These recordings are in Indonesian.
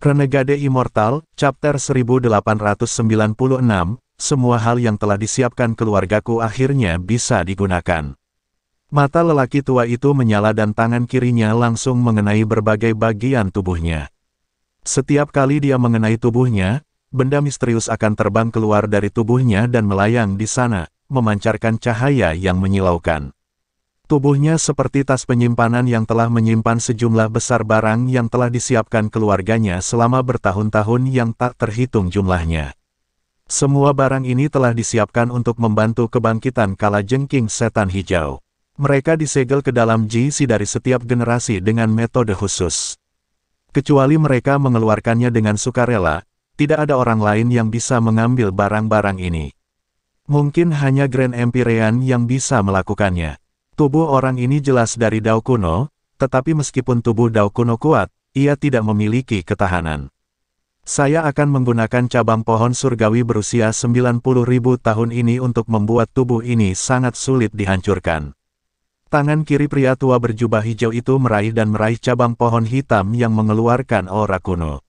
Renegade Immortal, Chapter 1896, semua hal yang telah disiapkan keluargaku akhirnya bisa digunakan. Mata lelaki tua itu menyala dan tangan kirinya langsung mengenai berbagai bagian tubuhnya. Setiap kali dia mengenai tubuhnya, benda misterius akan terbang keluar dari tubuhnya dan melayang di sana, memancarkan cahaya yang menyilaukan. Tubuhnya seperti tas penyimpanan yang telah menyimpan sejumlah besar barang yang telah disiapkan keluarganya selama bertahun-tahun yang tak terhitung jumlahnya. Semua barang ini telah disiapkan untuk membantu kebangkitan kala jengking setan hijau. Mereka disegel ke dalam GC dari setiap generasi dengan metode khusus. Kecuali mereka mengeluarkannya dengan sukarela, tidak ada orang lain yang bisa mengambil barang-barang ini. Mungkin hanya Grand Empyrean yang bisa melakukannya. Tubuh orang ini jelas dari Dao kuno, tetapi meskipun tubuh Dao kuno kuat, ia tidak memiliki ketahanan. Saya akan menggunakan cabang pohon surgawi berusia 90.000 tahun ini untuk membuat tubuh ini sangat sulit dihancurkan. Tangan kiri pria tua berjubah hijau itu meraih dan meraih cabang pohon hitam yang mengeluarkan aura kuno.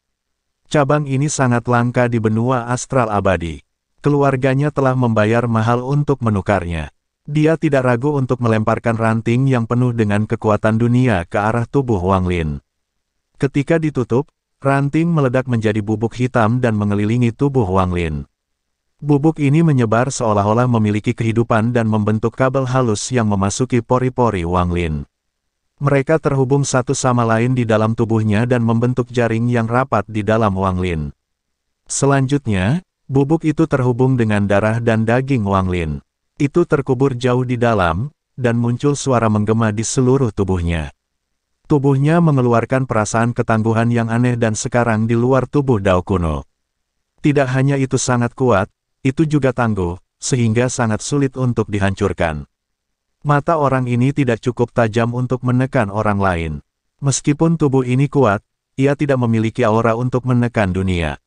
Cabang ini sangat langka di benua astral abadi. Keluarganya telah membayar mahal untuk menukarnya. Dia tidak ragu untuk melemparkan ranting yang penuh dengan kekuatan dunia ke arah tubuh Wang Lin. Ketika ditutup, ranting meledak menjadi bubuk hitam dan mengelilingi tubuh Wang Lin. Bubuk ini menyebar seolah-olah memiliki kehidupan dan membentuk kabel halus yang memasuki pori-pori Wang Lin. Mereka terhubung satu sama lain di dalam tubuhnya dan membentuk jaring yang rapat di dalam Wang Lin. Selanjutnya, bubuk itu terhubung dengan darah dan daging Wang Lin itu terkubur jauh di dalam, dan muncul suara menggema di seluruh tubuhnya. Tubuhnya mengeluarkan perasaan ketangguhan yang aneh dan sekarang di luar tubuh Dao Kuno. Tidak hanya itu sangat kuat, itu juga tangguh, sehingga sangat sulit untuk dihancurkan. Mata orang ini tidak cukup tajam untuk menekan orang lain. Meskipun tubuh ini kuat, ia tidak memiliki aura untuk menekan dunia.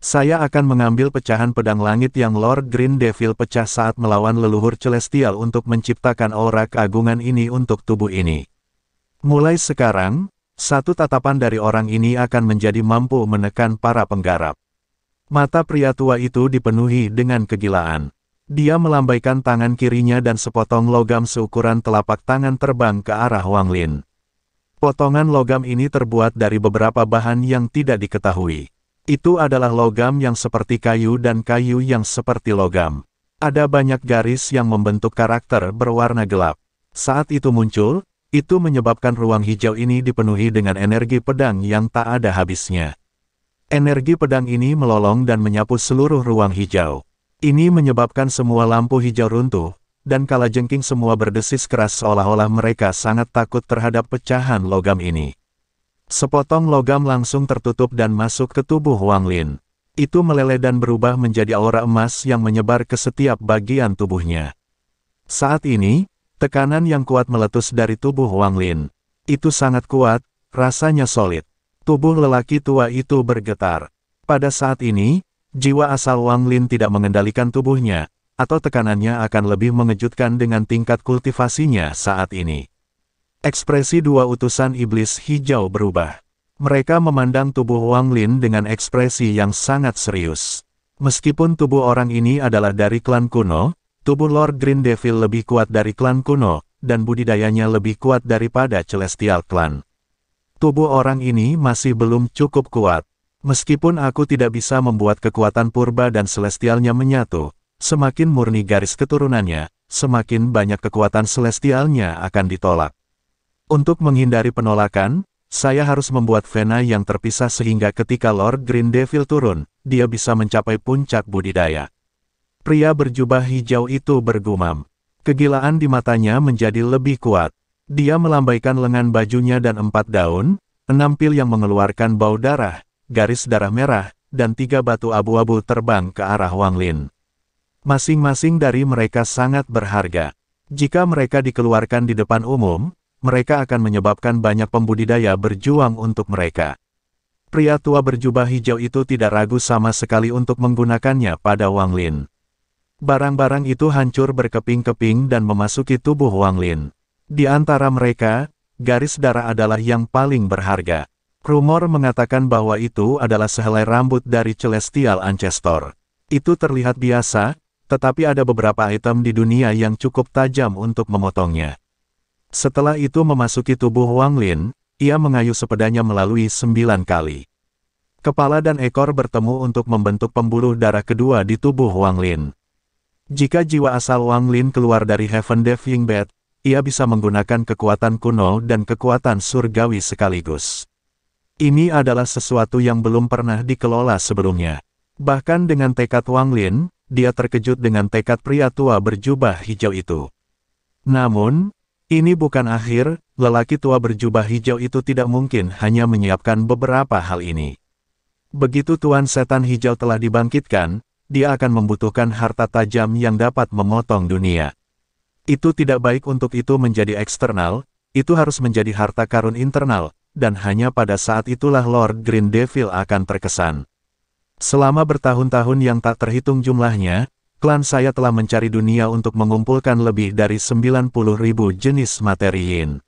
Saya akan mengambil pecahan pedang langit yang Lord Green Devil pecah saat melawan leluhur celestial untuk menciptakan aura keagungan ini untuk tubuh ini. Mulai sekarang, satu tatapan dari orang ini akan menjadi mampu menekan para penggarap. Mata pria tua itu dipenuhi dengan kegilaan. Dia melambaikan tangan kirinya dan sepotong logam seukuran telapak tangan terbang ke arah Wang Lin. Potongan logam ini terbuat dari beberapa bahan yang tidak diketahui. Itu adalah logam yang seperti kayu dan kayu yang seperti logam. Ada banyak garis yang membentuk karakter berwarna gelap. Saat itu muncul, itu menyebabkan ruang hijau ini dipenuhi dengan energi pedang yang tak ada habisnya. Energi pedang ini melolong dan menyapu seluruh ruang hijau. Ini menyebabkan semua lampu hijau runtuh, dan kalajengking semua berdesis keras seolah-olah mereka sangat takut terhadap pecahan logam ini. Sepotong logam langsung tertutup dan masuk ke tubuh Wang Lin. Itu meleleh dan berubah menjadi aura emas yang menyebar ke setiap bagian tubuhnya. Saat ini, tekanan yang kuat meletus dari tubuh Wang Lin. Itu sangat kuat, rasanya solid. Tubuh lelaki tua itu bergetar. Pada saat ini, jiwa asal Wang Lin tidak mengendalikan tubuhnya, atau tekanannya akan lebih mengejutkan dengan tingkat kultivasinya saat ini. Ekspresi dua utusan iblis hijau berubah. Mereka memandang tubuh Wang Lin dengan ekspresi yang sangat serius. Meskipun tubuh orang ini adalah dari klan kuno, tubuh Lord Green Devil lebih kuat dari klan kuno, dan budidayanya lebih kuat daripada Celestial Clan. Tubuh orang ini masih belum cukup kuat. Meskipun aku tidak bisa membuat kekuatan purba dan celestialnya menyatu, semakin murni garis keturunannya, semakin banyak kekuatan celestialnya akan ditolak. Untuk menghindari penolakan, saya harus membuat vena yang terpisah sehingga ketika Lord Green Devil turun, dia bisa mencapai puncak budidaya. Pria berjubah hijau itu bergumam. Kegilaan di matanya menjadi lebih kuat. Dia melambaikan lengan bajunya dan empat daun, enam pil yang mengeluarkan bau darah, garis darah merah, dan tiga batu abu-abu terbang ke arah Wang Lin. Masing-masing dari mereka sangat berharga. Jika mereka dikeluarkan di depan umum, mereka akan menyebabkan banyak pembudidaya berjuang untuk mereka. Pria tua berjubah hijau itu tidak ragu sama sekali untuk menggunakannya pada Wang Lin. Barang-barang itu hancur berkeping-keping dan memasuki tubuh Wang Lin. Di antara mereka, garis darah adalah yang paling berharga. Rumor mengatakan bahwa itu adalah sehelai rambut dari Celestial Ancestor. Itu terlihat biasa, tetapi ada beberapa item di dunia yang cukup tajam untuk memotongnya. Setelah itu memasuki tubuh Wang Lin, ia mengayuh sepedanya melalui sembilan kali. Kepala dan ekor bertemu untuk membentuk pembuluh darah kedua di tubuh Wang Lin. Jika jiwa asal Wang Lin keluar dari Heaven Diving Bed, ia bisa menggunakan kekuatan kuno dan kekuatan surgawi sekaligus. Ini adalah sesuatu yang belum pernah dikelola sebelumnya. Bahkan dengan tekad Wang Lin, dia terkejut dengan tekad pria tua berjubah hijau itu. Namun, ini bukan akhir, lelaki tua berjubah hijau itu tidak mungkin hanya menyiapkan beberapa hal ini. Begitu Tuan Setan Hijau telah dibangkitkan, dia akan membutuhkan harta tajam yang dapat memotong dunia. Itu tidak baik untuk itu menjadi eksternal, itu harus menjadi harta karun internal, dan hanya pada saat itulah Lord Green Devil akan terkesan. Selama bertahun-tahun yang tak terhitung jumlahnya, klan saya telah mencari dunia untuk mengumpulkan lebih dari 90 ribu jenis materi yin.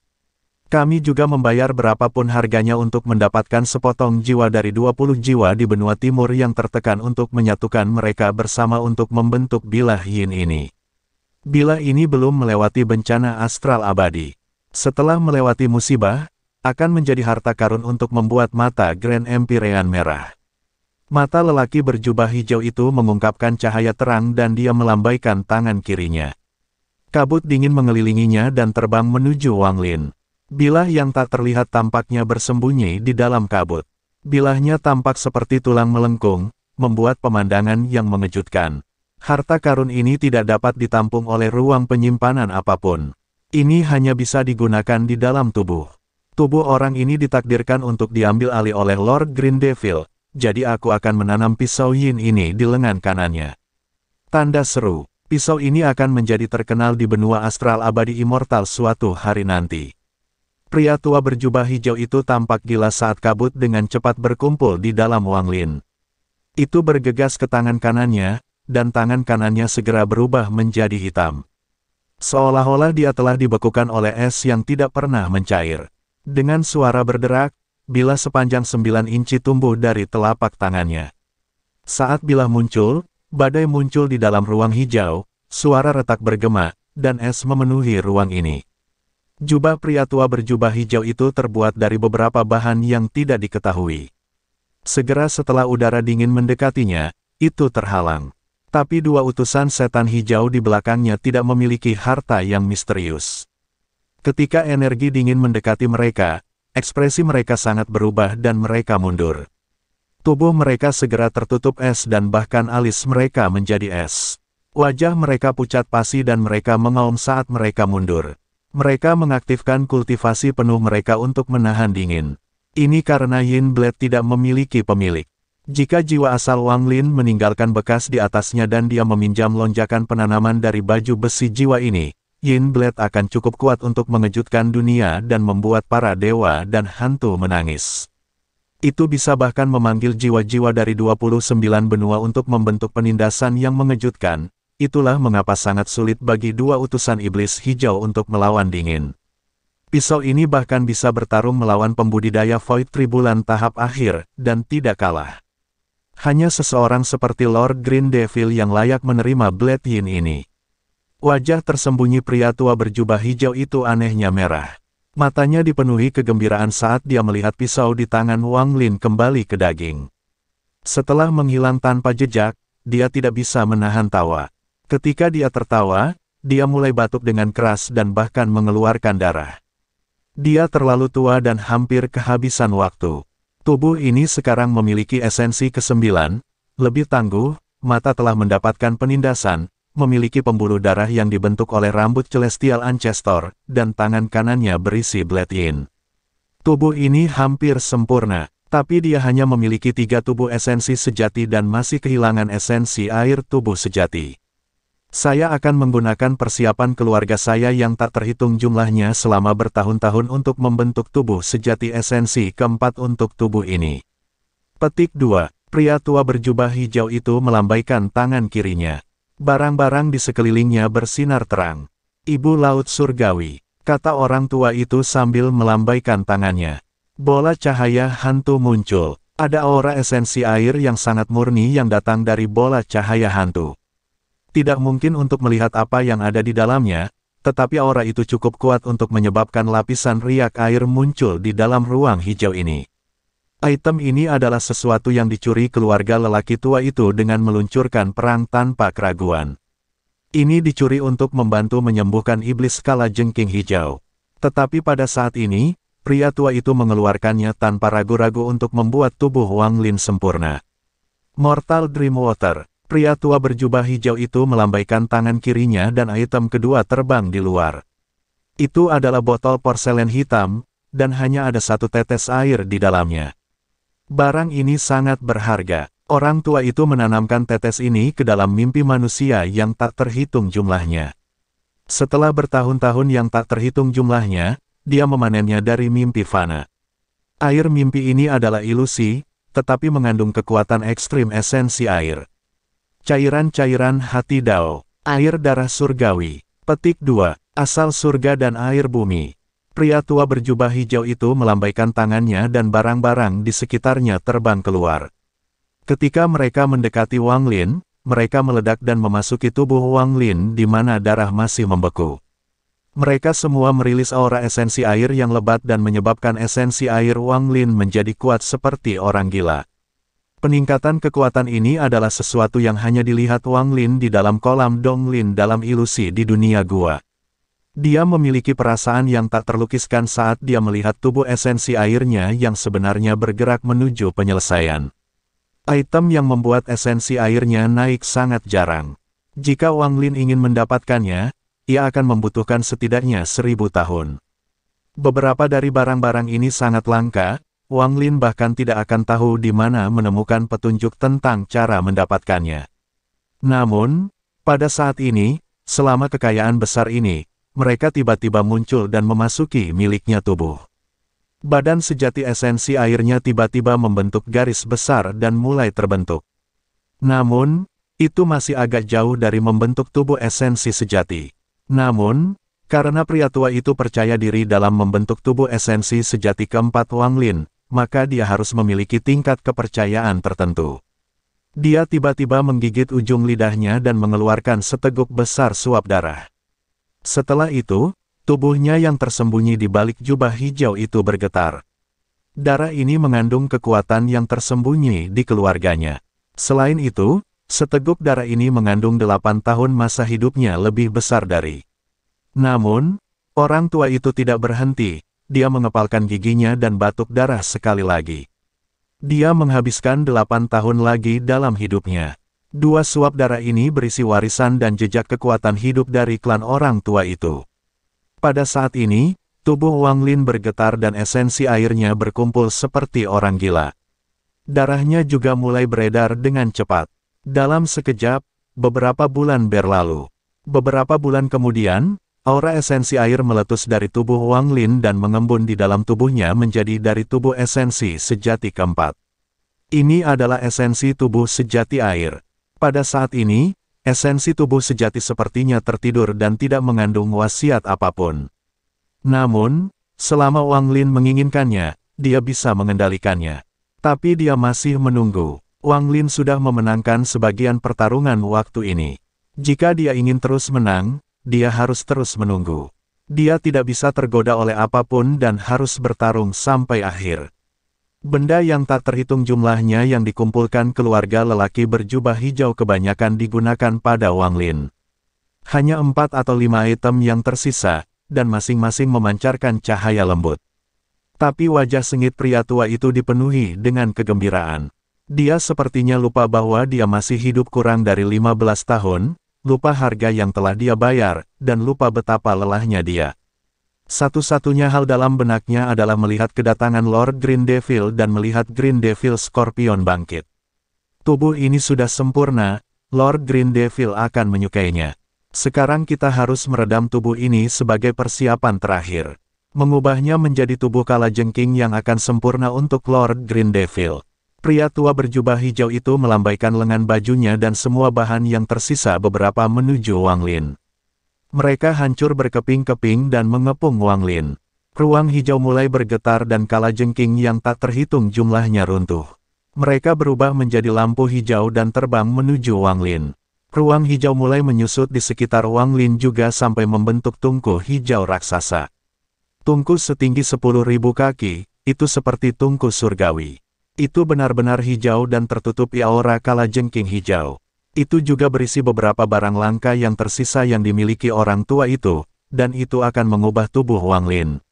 Kami juga membayar berapapun harganya untuk mendapatkan sepotong jiwa dari 20 jiwa di benua timur yang tertekan untuk menyatukan mereka bersama untuk membentuk bilah yin ini. Bilah ini belum melewati bencana astral abadi. Setelah melewati musibah, akan menjadi harta karun untuk membuat mata Grand Empyrean merah. Mata lelaki berjubah hijau itu mengungkapkan cahaya terang dan dia melambaikan tangan kirinya. Kabut dingin mengelilinginya dan terbang menuju Wang Lin. Bilah yang tak terlihat tampaknya bersembunyi di dalam kabut. Bilahnya tampak seperti tulang melengkung, membuat pemandangan yang mengejutkan. Harta karun ini tidak dapat ditampung oleh ruang penyimpanan apapun. Ini hanya bisa digunakan di dalam tubuh. Tubuh orang ini ditakdirkan untuk diambil alih oleh Lord Green Devil, jadi aku akan menanam pisau yin ini di lengan kanannya. Tanda seru, pisau ini akan menjadi terkenal di benua astral abadi immortal suatu hari nanti. Pria tua berjubah hijau itu tampak gila saat kabut dengan cepat berkumpul di dalam Wang Lin. Itu bergegas ke tangan kanannya, dan tangan kanannya segera berubah menjadi hitam. Seolah-olah dia telah dibekukan oleh es yang tidak pernah mencair. Dengan suara berderak, bilah sepanjang 9 inci tumbuh dari telapak tangannya. Saat bilah muncul, badai muncul di dalam ruang hijau, suara retak bergema, dan es memenuhi ruang ini. Jubah pria tua berjubah hijau itu terbuat dari beberapa bahan yang tidak diketahui. Segera setelah udara dingin mendekatinya, itu terhalang. Tapi dua utusan setan hijau di belakangnya tidak memiliki harta yang misterius. Ketika energi dingin mendekati mereka, Ekspresi mereka sangat berubah dan mereka mundur. Tubuh mereka segera tertutup es dan bahkan alis mereka menjadi es. Wajah mereka pucat pasi dan mereka mengaum saat mereka mundur. Mereka mengaktifkan kultivasi penuh mereka untuk menahan dingin. Ini karena Yin Blade tidak memiliki pemilik. Jika jiwa asal Wang Lin meninggalkan bekas di atasnya dan dia meminjam lonjakan penanaman dari baju besi jiwa ini, Yin Blade akan cukup kuat untuk mengejutkan dunia dan membuat para dewa dan hantu menangis. Itu bisa bahkan memanggil jiwa-jiwa dari 29 benua untuk membentuk penindasan yang mengejutkan, itulah mengapa sangat sulit bagi dua utusan iblis hijau untuk melawan dingin. Pisau ini bahkan bisa bertarung melawan pembudidaya Void Tribulan tahap akhir, dan tidak kalah. Hanya seseorang seperti Lord Green Devil yang layak menerima Blade Yin ini. Wajah tersembunyi pria tua berjubah hijau itu anehnya merah. Matanya dipenuhi kegembiraan saat dia melihat pisau di tangan Wang Lin kembali ke daging. Setelah menghilang tanpa jejak, dia tidak bisa menahan tawa. Ketika dia tertawa, dia mulai batuk dengan keras dan bahkan mengeluarkan darah. Dia terlalu tua dan hampir kehabisan waktu. Tubuh ini sekarang memiliki esensi kesembilan, lebih tangguh, mata telah mendapatkan penindasan, memiliki pembuluh darah yang dibentuk oleh rambut celestial Ancestor, dan tangan kanannya berisi Blade Yin. Tubuh ini hampir sempurna, tapi dia hanya memiliki tiga tubuh esensi sejati dan masih kehilangan esensi air tubuh sejati. Saya akan menggunakan persiapan keluarga saya yang tak terhitung jumlahnya selama bertahun-tahun untuk membentuk tubuh sejati esensi keempat untuk tubuh ini. Petik 2. Pria tua berjubah hijau itu melambaikan tangan kirinya. Barang-barang di sekelilingnya bersinar terang. Ibu laut surgawi, kata orang tua itu sambil melambaikan tangannya. Bola cahaya hantu muncul. Ada aura esensi air yang sangat murni yang datang dari bola cahaya hantu. Tidak mungkin untuk melihat apa yang ada di dalamnya, tetapi aura itu cukup kuat untuk menyebabkan lapisan riak air muncul di dalam ruang hijau ini. Item ini adalah sesuatu yang dicuri keluarga lelaki tua itu dengan meluncurkan perang tanpa keraguan. Ini dicuri untuk membantu menyembuhkan iblis skala jengking hijau. Tetapi pada saat ini, pria tua itu mengeluarkannya tanpa ragu-ragu untuk membuat tubuh Wang Lin sempurna. Mortal Dream Water. pria tua berjubah hijau itu melambaikan tangan kirinya dan item kedua terbang di luar. Itu adalah botol porselen hitam, dan hanya ada satu tetes air di dalamnya. Barang ini sangat berharga. Orang tua itu menanamkan tetes ini ke dalam mimpi manusia yang tak terhitung jumlahnya. Setelah bertahun-tahun yang tak terhitung jumlahnya, dia memanennya dari mimpi fana. Air mimpi ini adalah ilusi, tetapi mengandung kekuatan ekstrim esensi air. Cairan-cairan hati Dao, air darah surgawi, petik 2, asal surga dan air bumi. Pria tua berjubah hijau itu melambaikan tangannya dan barang-barang di sekitarnya terbang keluar. Ketika mereka mendekati Wang Lin, mereka meledak dan memasuki tubuh Wang Lin di mana darah masih membeku. Mereka semua merilis aura esensi air yang lebat dan menyebabkan esensi air Wang Lin menjadi kuat seperti orang gila. Peningkatan kekuatan ini adalah sesuatu yang hanya dilihat Wang Lin di dalam kolam Dong Lin dalam ilusi di dunia gua. Dia memiliki perasaan yang tak terlukiskan saat dia melihat tubuh esensi airnya yang sebenarnya bergerak menuju penyelesaian. Item yang membuat esensi airnya naik sangat jarang. Jika Wang Lin ingin mendapatkannya, ia akan membutuhkan setidaknya seribu tahun. Beberapa dari barang-barang ini sangat langka, Wang Lin bahkan tidak akan tahu di mana menemukan petunjuk tentang cara mendapatkannya. Namun, pada saat ini, selama kekayaan besar ini, mereka tiba-tiba muncul dan memasuki miliknya tubuh. Badan sejati esensi airnya tiba-tiba membentuk garis besar dan mulai terbentuk. Namun, itu masih agak jauh dari membentuk tubuh esensi sejati. Namun, karena pria tua itu percaya diri dalam membentuk tubuh esensi sejati keempat Wang Lin, maka dia harus memiliki tingkat kepercayaan tertentu. Dia tiba-tiba menggigit ujung lidahnya dan mengeluarkan seteguk besar suap darah. Setelah itu, tubuhnya yang tersembunyi di balik jubah hijau itu bergetar. Darah ini mengandung kekuatan yang tersembunyi di keluarganya. Selain itu, seteguk darah ini mengandung delapan tahun masa hidupnya lebih besar dari. Namun, orang tua itu tidak berhenti, dia mengepalkan giginya dan batuk darah sekali lagi. Dia menghabiskan delapan tahun lagi dalam hidupnya. Dua suap darah ini berisi warisan dan jejak kekuatan hidup dari klan orang tua itu. Pada saat ini, tubuh Wang Lin bergetar dan esensi airnya berkumpul seperti orang gila. Darahnya juga mulai beredar dengan cepat. Dalam sekejap, beberapa bulan berlalu. Beberapa bulan kemudian, aura esensi air meletus dari tubuh Wang Lin dan mengembun di dalam tubuhnya menjadi dari tubuh esensi sejati keempat. Ini adalah esensi tubuh sejati air. Pada saat ini, esensi tubuh sejati sepertinya tertidur dan tidak mengandung wasiat apapun. Namun, selama Wang Lin menginginkannya, dia bisa mengendalikannya. Tapi dia masih menunggu. Wang Lin sudah memenangkan sebagian pertarungan waktu ini. Jika dia ingin terus menang, dia harus terus menunggu. Dia tidak bisa tergoda oleh apapun dan harus bertarung sampai akhir. Benda yang tak terhitung jumlahnya yang dikumpulkan keluarga lelaki berjubah hijau kebanyakan digunakan pada Wang Lin. Hanya empat atau lima item yang tersisa, dan masing-masing memancarkan cahaya lembut. Tapi wajah sengit pria tua itu dipenuhi dengan kegembiraan. Dia sepertinya lupa bahwa dia masih hidup kurang dari 15 tahun, lupa harga yang telah dia bayar, dan lupa betapa lelahnya dia. Satu-satunya hal dalam benaknya adalah melihat kedatangan Lord Green Devil dan melihat Green Devil Scorpion bangkit. Tubuh ini sudah sempurna, Lord Green Devil akan menyukainya. Sekarang kita harus meredam tubuh ini sebagai persiapan terakhir. Mengubahnya menjadi tubuh kala jengking yang akan sempurna untuk Lord Green Devil. Pria tua berjubah hijau itu melambaikan lengan bajunya dan semua bahan yang tersisa beberapa menuju Wang Lin. Mereka hancur berkeping-keping dan mengepung Wang Lin. Ruang hijau mulai bergetar dan jengking yang tak terhitung jumlahnya runtuh. Mereka berubah menjadi lampu hijau dan terbang menuju Wang Lin. Ruang hijau mulai menyusut di sekitar Wang Lin juga sampai membentuk tungku hijau raksasa. Tungku setinggi 10.000 kaki, itu seperti tungku surgawi. Itu benar-benar hijau dan tertutupi aura jengking hijau. Itu juga berisi beberapa barang langka yang tersisa yang dimiliki orang tua itu, dan itu akan mengubah tubuh Wang Lin.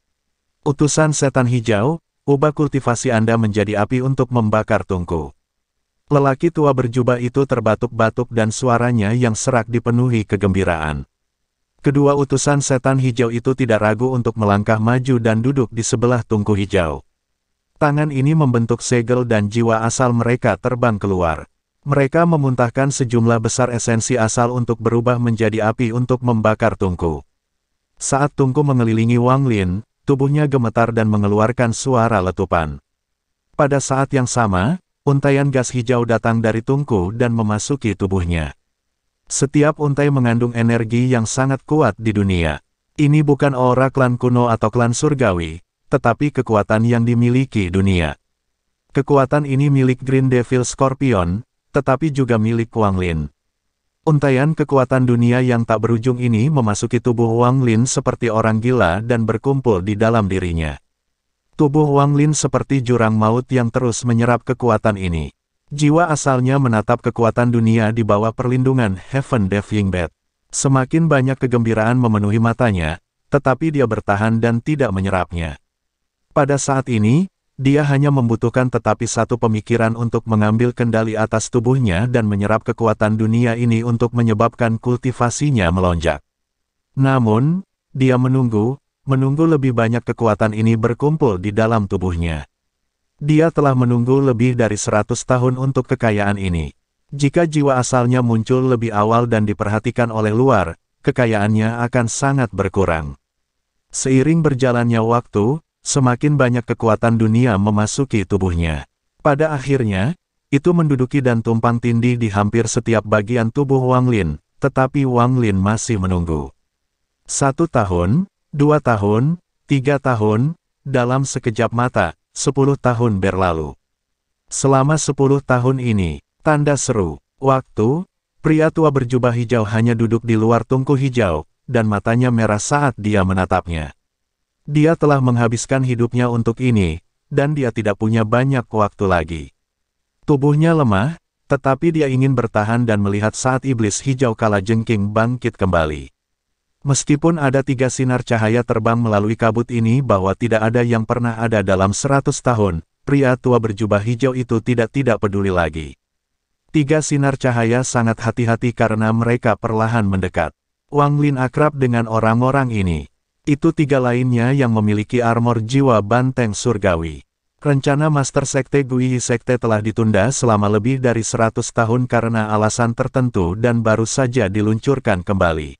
Utusan setan hijau, ubah kultivasi Anda menjadi api untuk membakar tungku. Lelaki tua berjubah itu terbatuk-batuk dan suaranya yang serak dipenuhi kegembiraan. Kedua utusan setan hijau itu tidak ragu untuk melangkah maju dan duduk di sebelah tungku hijau. Tangan ini membentuk segel dan jiwa asal mereka terbang keluar. Mereka memuntahkan sejumlah besar esensi asal untuk berubah menjadi api untuk membakar Tungku. Saat Tungku mengelilingi Wang Lin, tubuhnya gemetar dan mengeluarkan suara letupan. Pada saat yang sama, untaian gas hijau datang dari Tungku dan memasuki tubuhnya. Setiap untai mengandung energi yang sangat kuat di dunia. Ini bukan aura klan kuno atau klan surgawi, tetapi kekuatan yang dimiliki dunia. Kekuatan ini milik Green Devil Scorpion, tetapi juga milik Wang Lin. Untaian kekuatan dunia yang tak berujung ini memasuki tubuh Wang Lin seperti orang gila dan berkumpul di dalam dirinya. Tubuh Wang Lin seperti jurang maut yang terus menyerap kekuatan ini. Jiwa asalnya menatap kekuatan dunia di bawah perlindungan Heaven Defying Bed. Semakin banyak kegembiraan memenuhi matanya, tetapi dia bertahan dan tidak menyerapnya. Pada saat ini, dia hanya membutuhkan tetapi satu pemikiran untuk mengambil kendali atas tubuhnya dan menyerap kekuatan dunia ini untuk menyebabkan kultivasinya melonjak. Namun, dia menunggu, menunggu lebih banyak kekuatan ini berkumpul di dalam tubuhnya. Dia telah menunggu lebih dari 100 tahun untuk kekayaan ini. Jika jiwa asalnya muncul lebih awal dan diperhatikan oleh luar, kekayaannya akan sangat berkurang. Seiring berjalannya waktu, semakin banyak kekuatan dunia memasuki tubuhnya. Pada akhirnya, itu menduduki dan tumpang tindih di hampir setiap bagian tubuh Wang Lin, tetapi Wang Lin masih menunggu. Satu tahun, dua tahun, tiga tahun, dalam sekejap mata, sepuluh tahun berlalu. Selama sepuluh tahun ini, tanda seru, waktu, pria tua berjubah hijau hanya duduk di luar tungku hijau, dan matanya merah saat dia menatapnya. Dia telah menghabiskan hidupnya untuk ini, dan dia tidak punya banyak waktu lagi. Tubuhnya lemah, tetapi dia ingin bertahan dan melihat saat iblis hijau kala jengking bangkit kembali. Meskipun ada tiga sinar cahaya terbang melalui kabut ini bahwa tidak ada yang pernah ada dalam seratus tahun, pria tua berjubah hijau itu tidak-tidak peduli lagi. Tiga sinar cahaya sangat hati-hati karena mereka perlahan mendekat. Wang Lin akrab dengan orang-orang ini. Itu tiga lainnya yang memiliki armor jiwa banteng surgawi. Rencana Master Sekte Guihi Sekte telah ditunda selama lebih dari 100 tahun karena alasan tertentu dan baru saja diluncurkan kembali.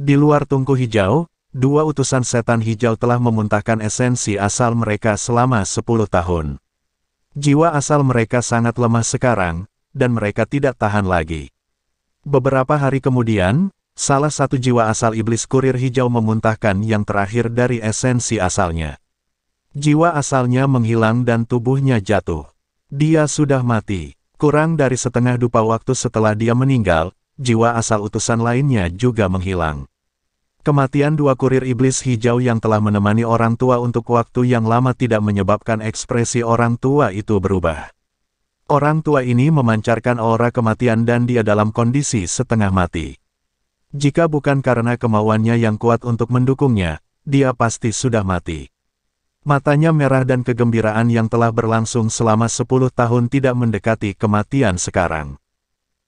Di luar tungku hijau, dua utusan setan hijau telah memuntahkan esensi asal mereka selama 10 tahun. Jiwa asal mereka sangat lemah sekarang, dan mereka tidak tahan lagi. Beberapa hari kemudian, Salah satu jiwa asal iblis kurir hijau memuntahkan yang terakhir dari esensi asalnya. Jiwa asalnya menghilang dan tubuhnya jatuh. Dia sudah mati. Kurang dari setengah dupa waktu setelah dia meninggal, jiwa asal utusan lainnya juga menghilang. Kematian dua kurir iblis hijau yang telah menemani orang tua untuk waktu yang lama tidak menyebabkan ekspresi orang tua itu berubah. Orang tua ini memancarkan aura kematian dan dia dalam kondisi setengah mati. Jika bukan karena kemauannya yang kuat untuk mendukungnya, dia pasti sudah mati. Matanya merah dan kegembiraan yang telah berlangsung selama 10 tahun tidak mendekati kematian sekarang.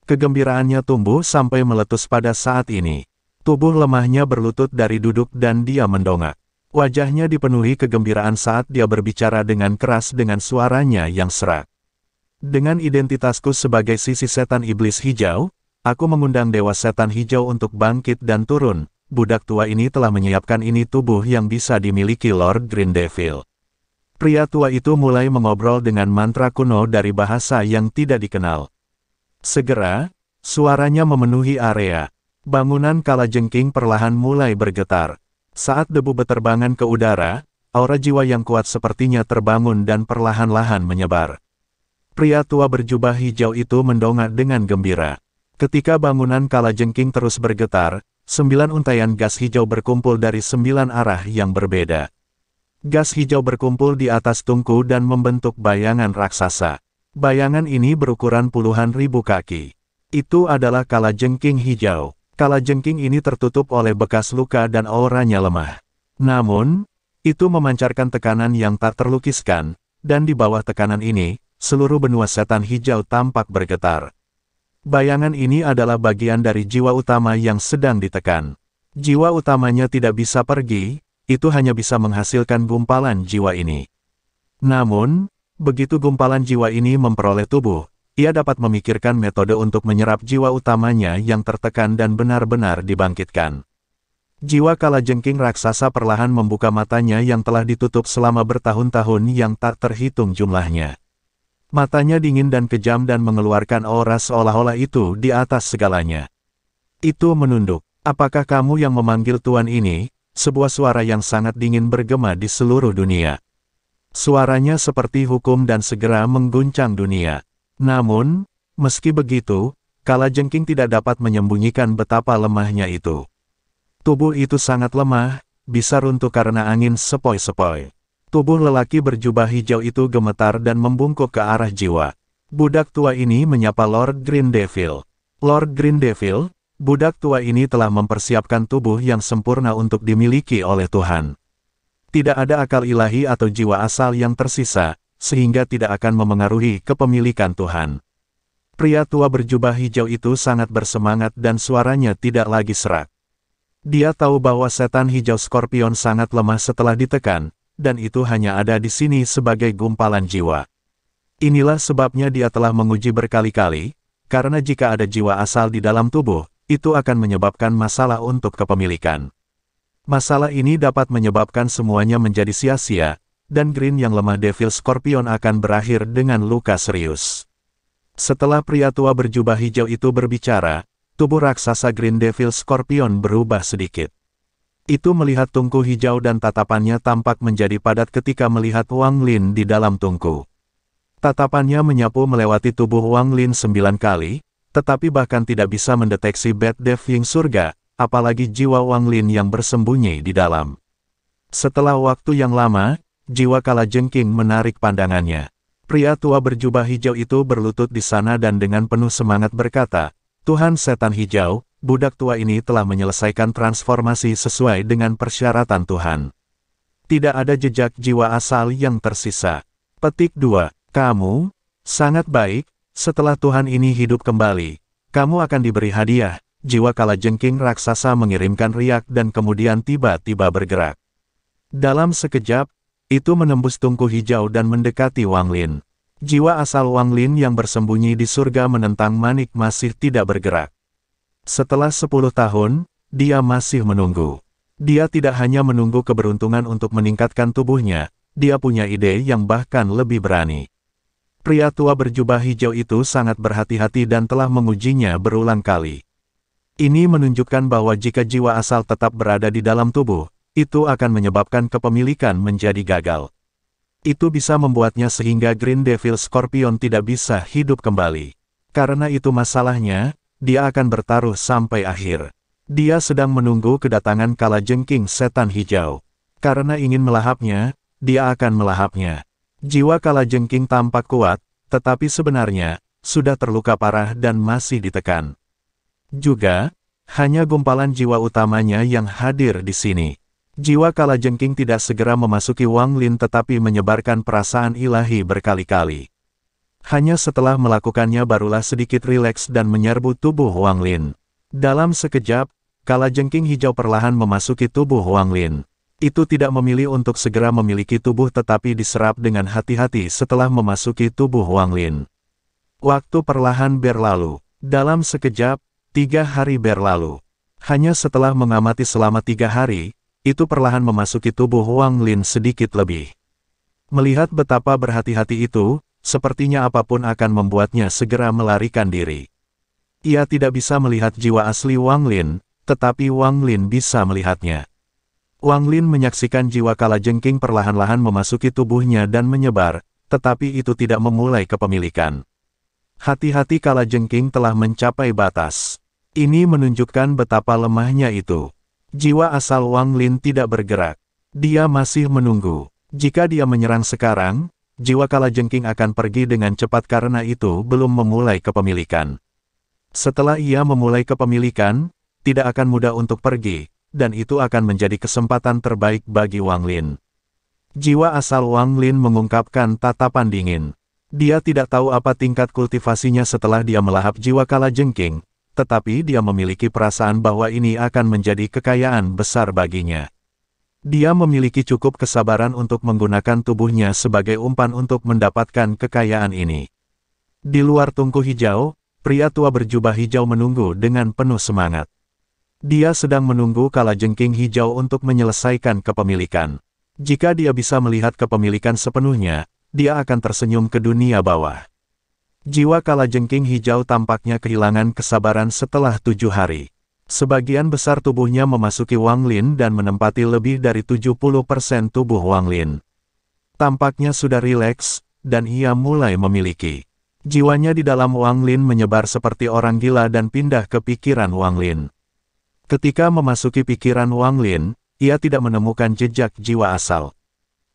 Kegembiraannya tumbuh sampai meletus pada saat ini. Tubuh lemahnya berlutut dari duduk dan dia mendongak. Wajahnya dipenuhi kegembiraan saat dia berbicara dengan keras dengan suaranya yang serak. Dengan identitasku sebagai sisi setan iblis hijau, Aku mengundang Dewa Setan Hijau untuk bangkit dan turun, budak tua ini telah menyiapkan ini tubuh yang bisa dimiliki Lord Green Devil. Pria tua itu mulai mengobrol dengan mantra kuno dari bahasa yang tidak dikenal. Segera, suaranya memenuhi area. Bangunan kalajengking perlahan mulai bergetar. Saat debu beterbangan ke udara, aura jiwa yang kuat sepertinya terbangun dan perlahan-lahan menyebar. Pria tua berjubah hijau itu mendongak dengan gembira. Ketika bangunan Kalajengking terus bergetar, sembilan untayan gas hijau berkumpul dari sembilan arah yang berbeda. Gas hijau berkumpul di atas tungku dan membentuk bayangan raksasa. Bayangan ini berukuran puluhan ribu kaki. Itu adalah Kalajengking hijau. Kalajengking ini tertutup oleh bekas luka dan auranya lemah. Namun, itu memancarkan tekanan yang tak terlukiskan, dan di bawah tekanan ini, seluruh benua setan hijau tampak bergetar. Bayangan ini adalah bagian dari jiwa utama yang sedang ditekan. Jiwa utamanya tidak bisa pergi, itu hanya bisa menghasilkan gumpalan jiwa ini. Namun, begitu gumpalan jiwa ini memperoleh tubuh, ia dapat memikirkan metode untuk menyerap jiwa utamanya yang tertekan dan benar-benar dibangkitkan. Jiwa kalajengking raksasa perlahan membuka matanya yang telah ditutup selama bertahun-tahun yang tak terhitung jumlahnya. Matanya dingin dan kejam dan mengeluarkan aura seolah-olah itu di atas segalanya. Itu menunduk. Apakah kamu yang memanggil Tuan ini? Sebuah suara yang sangat dingin bergema di seluruh dunia. Suaranya seperti hukum dan segera mengguncang dunia. Namun, meski begitu, Kala Jengking tidak dapat menyembunyikan betapa lemahnya itu. Tubuh itu sangat lemah, bisa runtuh karena angin sepoi-sepoi. Tubuh lelaki berjubah hijau itu gemetar dan membungkuk ke arah jiwa. Budak tua ini menyapa Lord Green Devil. Lord Green Devil, budak tua ini telah mempersiapkan tubuh yang sempurna untuk dimiliki oleh Tuhan. Tidak ada akal ilahi atau jiwa asal yang tersisa, sehingga tidak akan memengaruhi kepemilikan Tuhan. Pria tua berjubah hijau itu sangat bersemangat dan suaranya tidak lagi serak. Dia tahu bahwa setan hijau Scorpion sangat lemah setelah ditekan, dan itu hanya ada di sini sebagai gumpalan jiwa. Inilah sebabnya dia telah menguji berkali-kali, karena jika ada jiwa asal di dalam tubuh, itu akan menyebabkan masalah untuk kepemilikan. Masalah ini dapat menyebabkan semuanya menjadi sia-sia, dan Green yang lemah Devil Scorpion akan berakhir dengan luka serius. Setelah pria tua berjubah hijau itu berbicara, tubuh raksasa Green Devil Scorpion berubah sedikit itu melihat tungku hijau dan tatapannya tampak menjadi padat ketika melihat Wang Lin di dalam tungku. Tatapannya menyapu melewati tubuh Wang Lin sembilan kali, tetapi bahkan tidak bisa mendeteksi Bad Dev Ying surga, apalagi jiwa Wang Lin yang bersembunyi di dalam. Setelah waktu yang lama, jiwa Kala Jengking menarik pandangannya. Pria tua berjubah hijau itu berlutut di sana dan dengan penuh semangat berkata, Tuhan setan hijau, budak tua ini telah menyelesaikan transformasi sesuai dengan persyaratan Tuhan. Tidak ada jejak jiwa asal yang tersisa. Petik 2. Kamu, sangat baik, setelah Tuhan ini hidup kembali, kamu akan diberi hadiah, jiwa kala jengking raksasa mengirimkan riak dan kemudian tiba-tiba bergerak. Dalam sekejap, itu menembus tungku hijau dan mendekati Wang Lin. Jiwa asal Wang Lin yang bersembunyi di surga menentang manik masih tidak bergerak. Setelah 10 tahun, dia masih menunggu. Dia tidak hanya menunggu keberuntungan untuk meningkatkan tubuhnya, dia punya ide yang bahkan lebih berani. Pria tua berjubah hijau itu sangat berhati-hati dan telah mengujinya berulang kali. Ini menunjukkan bahwa jika jiwa asal tetap berada di dalam tubuh, itu akan menyebabkan kepemilikan menjadi gagal. Itu bisa membuatnya sehingga Green Devil Scorpion tidak bisa hidup kembali. Karena itu masalahnya, dia akan bertaruh sampai akhir. Dia sedang menunggu kedatangan kala jengking setan hijau. Karena ingin melahapnya, dia akan melahapnya. Jiwa kala jengking tampak kuat, tetapi sebenarnya, sudah terluka parah dan masih ditekan. Juga, hanya gumpalan jiwa utamanya yang hadir di sini. Jiwa kala jengking tidak segera memasuki Wang Lin tetapi menyebarkan perasaan ilahi berkali-kali. Hanya setelah melakukannya barulah sedikit rileks dan menyerbu tubuh Huang Lin. Dalam sekejap, kala jengking hijau perlahan memasuki tubuh Huang Lin. Itu tidak memilih untuk segera memiliki tubuh tetapi diserap dengan hati-hati setelah memasuki tubuh Huang Lin. Waktu perlahan berlalu. Dalam sekejap, tiga hari berlalu. Hanya setelah mengamati selama tiga hari, itu perlahan memasuki tubuh Huang Lin sedikit lebih. Melihat betapa berhati-hati itu, sepertinya apapun akan membuatnya segera melarikan diri. Ia tidak bisa melihat jiwa asli Wang Lin, tetapi Wang Lin bisa melihatnya. Wang Lin menyaksikan jiwa Kala Jengking perlahan-lahan memasuki tubuhnya dan menyebar, tetapi itu tidak memulai kepemilikan. Hati-hati Kala Jengking telah mencapai batas. Ini menunjukkan betapa lemahnya itu. Jiwa asal Wang Lin tidak bergerak. Dia masih menunggu. Jika dia menyerang sekarang, jiwa Kala Jengking akan pergi dengan cepat karena itu belum memulai kepemilikan. Setelah ia memulai kepemilikan, tidak akan mudah untuk pergi, dan itu akan menjadi kesempatan terbaik bagi Wang Lin. Jiwa asal Wang Lin mengungkapkan tatapan dingin. Dia tidak tahu apa tingkat kultivasinya setelah dia melahap jiwa Kala Jengking, tetapi dia memiliki perasaan bahwa ini akan menjadi kekayaan besar baginya. Dia memiliki cukup kesabaran untuk menggunakan tubuhnya sebagai umpan untuk mendapatkan kekayaan ini. Di luar tungku hijau, pria tua berjubah hijau menunggu dengan penuh semangat. Dia sedang menunggu kala jengking hijau untuk menyelesaikan kepemilikan. Jika dia bisa melihat kepemilikan sepenuhnya, dia akan tersenyum ke dunia bawah. Jiwa kala jengking hijau tampaknya kehilangan kesabaran setelah tujuh hari. Sebagian besar tubuhnya memasuki Wang Lin dan menempati lebih dari 70% tubuh Wang Lin. Tampaknya sudah rileks, dan ia mulai memiliki. Jiwanya di dalam Wang Lin menyebar seperti orang gila dan pindah ke pikiran Wang Lin. Ketika memasuki pikiran Wang Lin, ia tidak menemukan jejak jiwa asal.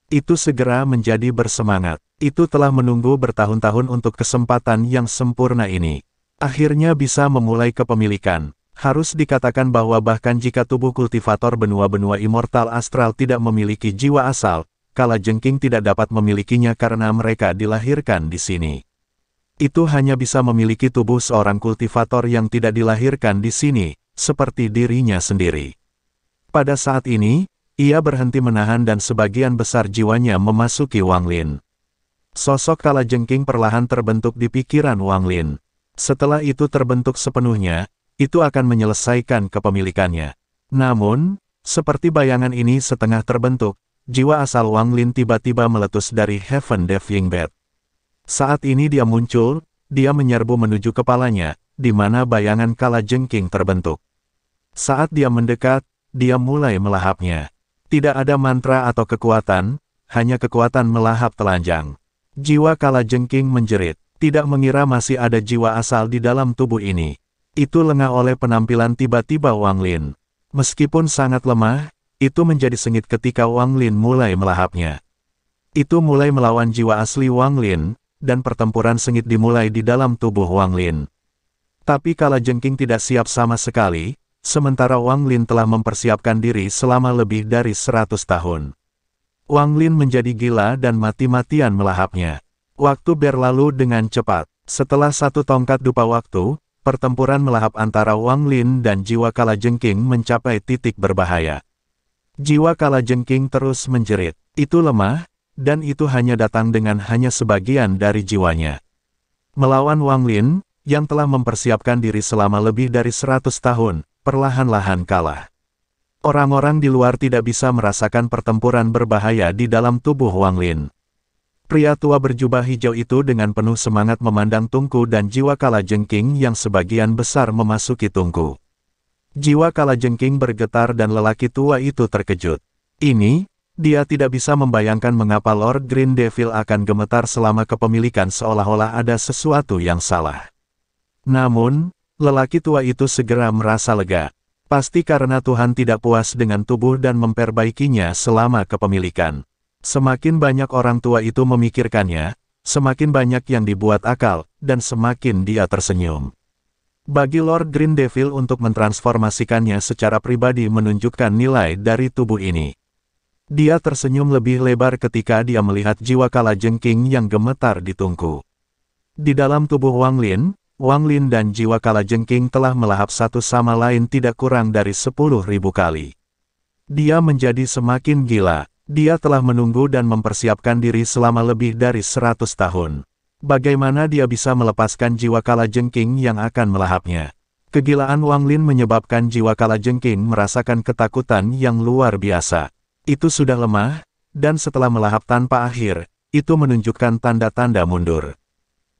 Itu segera menjadi bersemangat. Itu telah menunggu bertahun-tahun untuk kesempatan yang sempurna ini. Akhirnya bisa memulai kepemilikan. Harus dikatakan bahwa bahkan jika tubuh kultivator benua-benua immortal astral tidak memiliki jiwa asal, kala jengking tidak dapat memilikinya karena mereka dilahirkan di sini. Itu hanya bisa memiliki tubuh seorang kultivator yang tidak dilahirkan di sini, seperti dirinya sendiri. Pada saat ini, ia berhenti menahan dan sebagian besar jiwanya memasuki Wang Lin. Sosok kala jengking perlahan terbentuk di pikiran Wang Lin. Setelah itu terbentuk sepenuhnya, itu akan menyelesaikan kepemilikannya. Namun, seperti bayangan ini setengah terbentuk, jiwa asal Wang Lin tiba-tiba meletus dari Heaven Diving Bed. Saat ini dia muncul, dia menyerbu menuju kepalanya, di mana bayangan kala jengking terbentuk. Saat dia mendekat, dia mulai melahapnya. Tidak ada mantra atau kekuatan, hanya kekuatan melahap telanjang. Jiwa kala jengking menjerit, tidak mengira masih ada jiwa asal di dalam tubuh ini itu lengah oleh penampilan tiba-tiba Wang Lin. Meskipun sangat lemah, itu menjadi sengit ketika Wang Lin mulai melahapnya. Itu mulai melawan jiwa asli Wang Lin, dan pertempuran sengit dimulai di dalam tubuh Wang Lin. Tapi kala jengking tidak siap sama sekali, sementara Wang Lin telah mempersiapkan diri selama lebih dari 100 tahun. Wang Lin menjadi gila dan mati-matian melahapnya. Waktu berlalu dengan cepat. Setelah satu tongkat dupa waktu, pertempuran melahap antara Wang Lin dan Jiwa Kala Jengking mencapai titik berbahaya. Jiwa Kala Jengking terus menjerit, itu lemah, dan itu hanya datang dengan hanya sebagian dari jiwanya. Melawan Wang Lin, yang telah mempersiapkan diri selama lebih dari 100 tahun, perlahan-lahan kalah. Orang-orang di luar tidak bisa merasakan pertempuran berbahaya di dalam tubuh Wang Lin. Pria tua berjubah hijau itu dengan penuh semangat memandang Tungku dan Jiwa kala jengking yang sebagian besar memasuki Tungku. Jiwa kala jengking bergetar dan lelaki tua itu terkejut. Ini, dia tidak bisa membayangkan mengapa Lord Green Devil akan gemetar selama kepemilikan seolah-olah ada sesuatu yang salah. Namun, lelaki tua itu segera merasa lega. Pasti karena Tuhan tidak puas dengan tubuh dan memperbaikinya selama kepemilikan. Semakin banyak orang tua itu memikirkannya, semakin banyak yang dibuat akal, dan semakin dia tersenyum. Bagi Lord Green Devil untuk mentransformasikannya secara pribadi menunjukkan nilai dari tubuh ini. Dia tersenyum lebih lebar ketika dia melihat jiwa kala jengking yang gemetar di tungku. Di dalam tubuh Wang Lin, Wang Lin dan jiwa kala jengking telah melahap satu sama lain tidak kurang dari sepuluh ribu kali. Dia menjadi semakin gila, dia telah menunggu dan mempersiapkan diri selama lebih dari seratus tahun. Bagaimana dia bisa melepaskan jiwa kala jengking yang akan melahapnya? Kegilaan Wang Lin menyebabkan jiwa kala jengking merasakan ketakutan yang luar biasa. Itu sudah lemah, dan setelah melahap tanpa akhir, itu menunjukkan tanda-tanda mundur.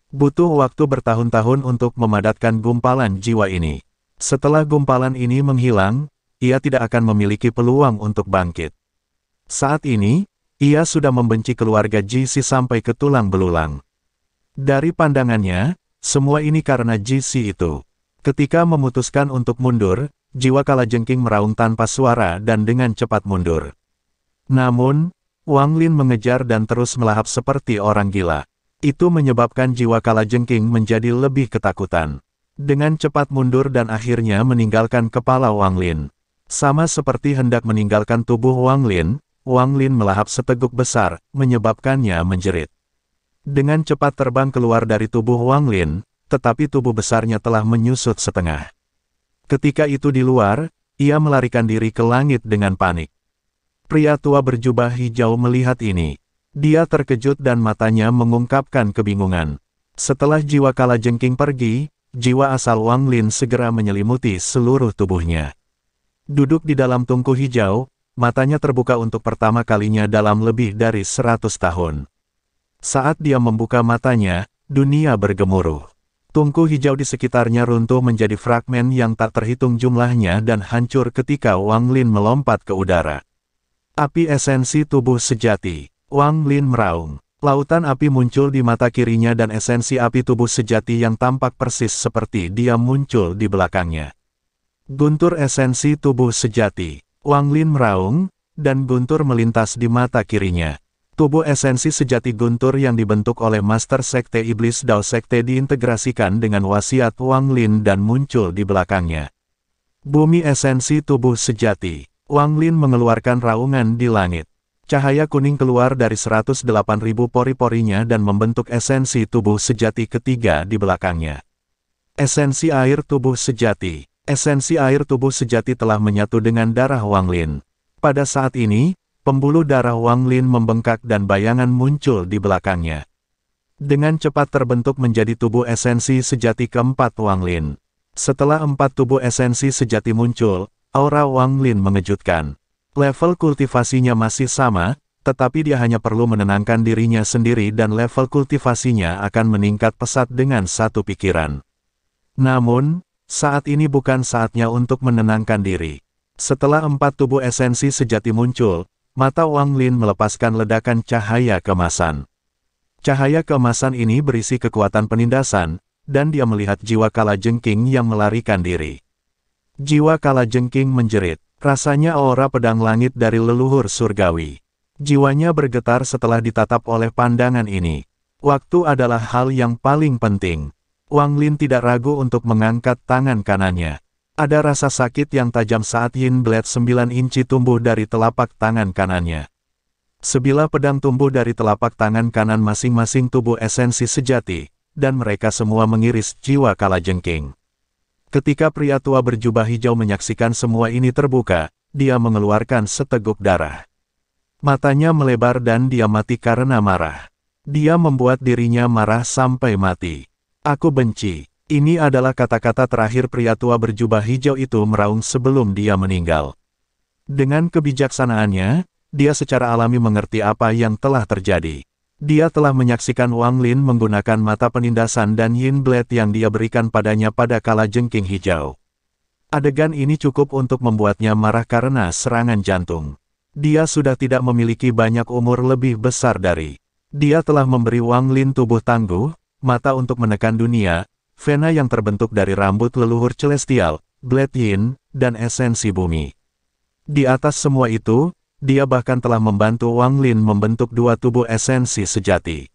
Butuh waktu bertahun-tahun untuk memadatkan gumpalan jiwa ini. Setelah gumpalan ini menghilang, ia tidak akan memiliki peluang untuk bangkit. Saat ini, ia sudah membenci keluarga JC sampai ke tulang belulang. Dari pandangannya, semua ini karena JC itu. Ketika memutuskan untuk mundur, jiwa jengking meraung tanpa suara dan dengan cepat mundur. Namun, Wang Lin mengejar dan terus melahap seperti orang gila. Itu menyebabkan jiwa jengking menjadi lebih ketakutan. Dengan cepat mundur dan akhirnya meninggalkan kepala Wang Lin. Sama seperti hendak meninggalkan tubuh Wang Lin, Wang Lin melahap seteguk besar, menyebabkannya menjerit. Dengan cepat terbang keluar dari tubuh Wang Lin, tetapi tubuh besarnya telah menyusut setengah. Ketika itu di luar, ia melarikan diri ke langit dengan panik. Pria tua berjubah hijau melihat ini. Dia terkejut dan matanya mengungkapkan kebingungan. Setelah jiwa kala jengking pergi, jiwa asal Wang Lin segera menyelimuti seluruh tubuhnya. Duduk di dalam tungku hijau, matanya terbuka untuk pertama kalinya dalam lebih dari seratus tahun. Saat dia membuka matanya, dunia bergemuruh. Tungku hijau di sekitarnya runtuh menjadi fragmen yang tak terhitung jumlahnya dan hancur ketika Wang Lin melompat ke udara. Api esensi tubuh sejati. Wang Lin meraung. Lautan api muncul di mata kirinya dan esensi api tubuh sejati yang tampak persis seperti dia muncul di belakangnya. Guntur esensi tubuh sejati. Wang Lin meraung, dan guntur melintas di mata kirinya. Tubuh esensi sejati guntur yang dibentuk oleh Master Sekte Iblis Dao Sekte diintegrasikan dengan wasiat Wang Lin dan muncul di belakangnya. Bumi esensi tubuh sejati. Wang Lin mengeluarkan raungan di langit. Cahaya kuning keluar dari 108.000 pori-porinya dan membentuk esensi tubuh sejati ketiga di belakangnya. Esensi air tubuh sejati. Esensi air tubuh sejati telah menyatu dengan darah Wang Lin. Pada saat ini, pembuluh darah Wang Lin membengkak dan bayangan muncul di belakangnya. Dengan cepat terbentuk menjadi tubuh esensi sejati keempat Wang Lin. Setelah empat tubuh esensi sejati muncul, aura Wang Lin mengejutkan. Level kultivasinya masih sama, tetapi dia hanya perlu menenangkan dirinya sendiri dan level kultivasinya akan meningkat pesat dengan satu pikiran. Namun, saat ini bukan saatnya untuk menenangkan diri. Setelah empat tubuh esensi sejati muncul, mata Wang Lin melepaskan ledakan cahaya kemasan. Cahaya kemasan ini berisi kekuatan penindasan, dan dia melihat jiwa kala jengking yang melarikan diri. Jiwa kala jengking menjerit, rasanya aura pedang langit dari leluhur surgawi. Jiwanya bergetar setelah ditatap oleh pandangan ini. Waktu adalah hal yang paling penting. Wang Lin tidak ragu untuk mengangkat tangan kanannya. Ada rasa sakit yang tajam saat Yin Blade 9 inci tumbuh dari telapak tangan kanannya. Sebilah pedang tumbuh dari telapak tangan kanan masing-masing tubuh esensi sejati, dan mereka semua mengiris jiwa kala jengking. Ketika pria tua berjubah hijau menyaksikan semua ini terbuka, dia mengeluarkan seteguk darah. Matanya melebar dan dia mati karena marah. Dia membuat dirinya marah sampai mati. Aku benci. Ini adalah kata-kata terakhir pria tua berjubah hijau itu meraung sebelum dia meninggal. Dengan kebijaksanaannya, dia secara alami mengerti apa yang telah terjadi. Dia telah menyaksikan Wang Lin menggunakan mata penindasan dan Yin Blade yang dia berikan padanya pada kala jengking hijau. Adegan ini cukup untuk membuatnya marah karena serangan jantung. Dia sudah tidak memiliki banyak umur lebih besar dari. Dia telah memberi Wang Lin tubuh tangguh, mata untuk menekan dunia, vena yang terbentuk dari rambut leluhur celestial, blade yin, dan esensi bumi. Di atas semua itu, dia bahkan telah membantu Wang Lin membentuk dua tubuh esensi sejati.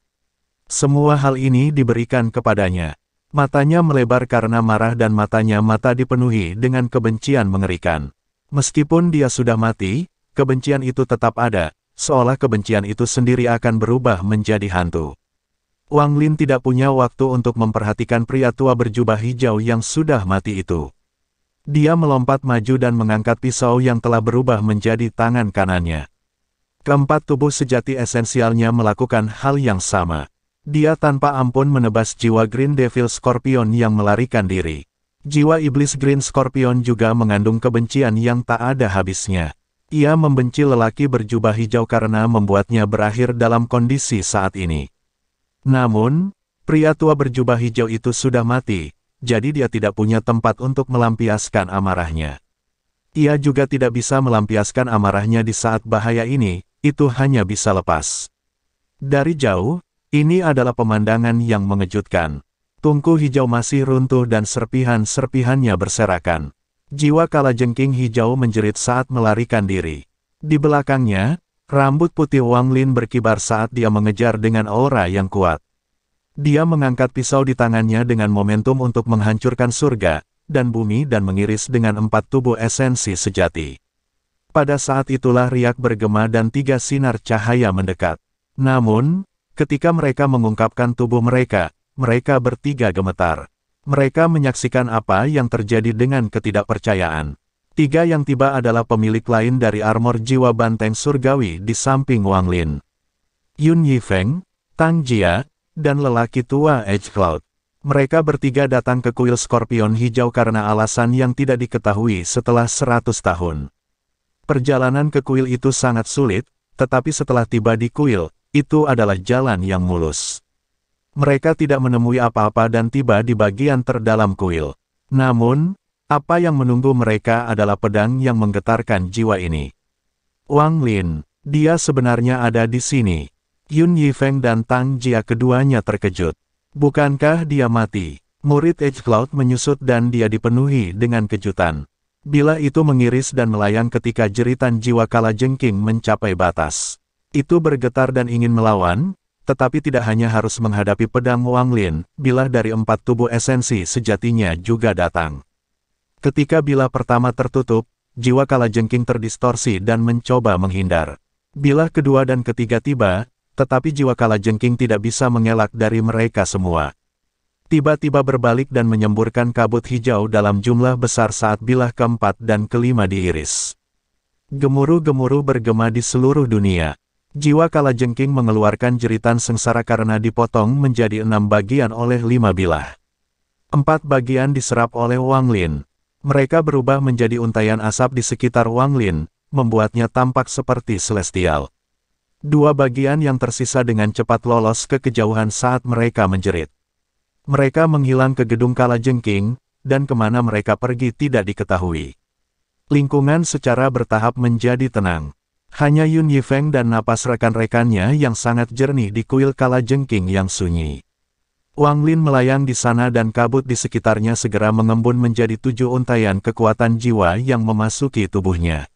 Semua hal ini diberikan kepadanya. Matanya melebar karena marah dan matanya mata dipenuhi dengan kebencian mengerikan. Meskipun dia sudah mati, kebencian itu tetap ada, seolah kebencian itu sendiri akan berubah menjadi hantu. Wang Lin tidak punya waktu untuk memperhatikan pria tua berjubah hijau yang sudah mati itu. Dia melompat maju dan mengangkat pisau yang telah berubah menjadi tangan kanannya. Keempat tubuh sejati esensialnya melakukan hal yang sama. Dia tanpa ampun menebas jiwa Green Devil Scorpion yang melarikan diri. Jiwa iblis Green Scorpion juga mengandung kebencian yang tak ada habisnya. Ia membenci lelaki berjubah hijau karena membuatnya berakhir dalam kondisi saat ini. Namun, pria tua berjubah hijau itu sudah mati, jadi dia tidak punya tempat untuk melampiaskan amarahnya. Ia juga tidak bisa melampiaskan amarahnya di saat bahaya ini, itu hanya bisa lepas. Dari jauh, ini adalah pemandangan yang mengejutkan. Tungku hijau masih runtuh dan serpihan-serpihannya berserakan. Jiwa kalajengking hijau menjerit saat melarikan diri. Di belakangnya, Rambut putih Wang Lin berkibar saat dia mengejar dengan aura yang kuat. Dia mengangkat pisau di tangannya dengan momentum untuk menghancurkan surga dan bumi dan mengiris dengan empat tubuh esensi sejati. Pada saat itulah riak bergema dan tiga sinar cahaya mendekat. Namun, ketika mereka mengungkapkan tubuh mereka, mereka bertiga gemetar. Mereka menyaksikan apa yang terjadi dengan ketidakpercayaan. Tiga yang tiba adalah pemilik lain dari armor jiwa banteng surgawi di samping Wang Lin. Yun Yifeng, Tang Jia, dan lelaki tua Edge Cloud. Mereka bertiga datang ke kuil Scorpion hijau karena alasan yang tidak diketahui setelah 100 tahun. Perjalanan ke kuil itu sangat sulit, tetapi setelah tiba di kuil, itu adalah jalan yang mulus. Mereka tidak menemui apa-apa dan tiba di bagian terdalam kuil. Namun, apa yang menunggu mereka adalah pedang yang menggetarkan jiwa ini. Wang Lin, dia sebenarnya ada di sini. Yun Yifeng dan Tang Jia keduanya terkejut. Bukankah dia mati? Murid Edge Cloud menyusut dan dia dipenuhi dengan kejutan. Bila itu mengiris dan melayang ketika jeritan jiwa kala jengking mencapai batas. Itu bergetar dan ingin melawan, tetapi tidak hanya harus menghadapi pedang Wang Lin, bila dari empat tubuh esensi sejatinya juga datang. Ketika bila pertama tertutup, jiwa Kala Jengking terdistorsi dan mencoba menghindar. Bila kedua dan ketiga tiba, tetapi jiwa Kala Jengking tidak bisa mengelak dari mereka semua. Tiba-tiba berbalik dan menyemburkan kabut hijau dalam jumlah besar saat bilah keempat dan kelima diiris. Gemuruh-gemuruh bergema di seluruh dunia. Jiwa Kala Jengking mengeluarkan jeritan sengsara karena dipotong menjadi enam bagian oleh lima bilah. Empat bagian diserap oleh Wang Lin. Mereka berubah menjadi untayan asap di sekitar Wang Lin, membuatnya tampak seperti celestial. Dua bagian yang tersisa dengan cepat lolos ke kejauhan saat mereka menjerit. Mereka menghilang ke gedung kala jengking, dan kemana mereka pergi tidak diketahui. Lingkungan secara bertahap menjadi tenang. Hanya Yun Yifeng dan napas rekan-rekannya yang sangat jernih di kuil kala jengking yang sunyi. Wang Lin melayang di sana dan kabut di sekitarnya segera mengembun menjadi tujuh untayan kekuatan jiwa yang memasuki tubuhnya.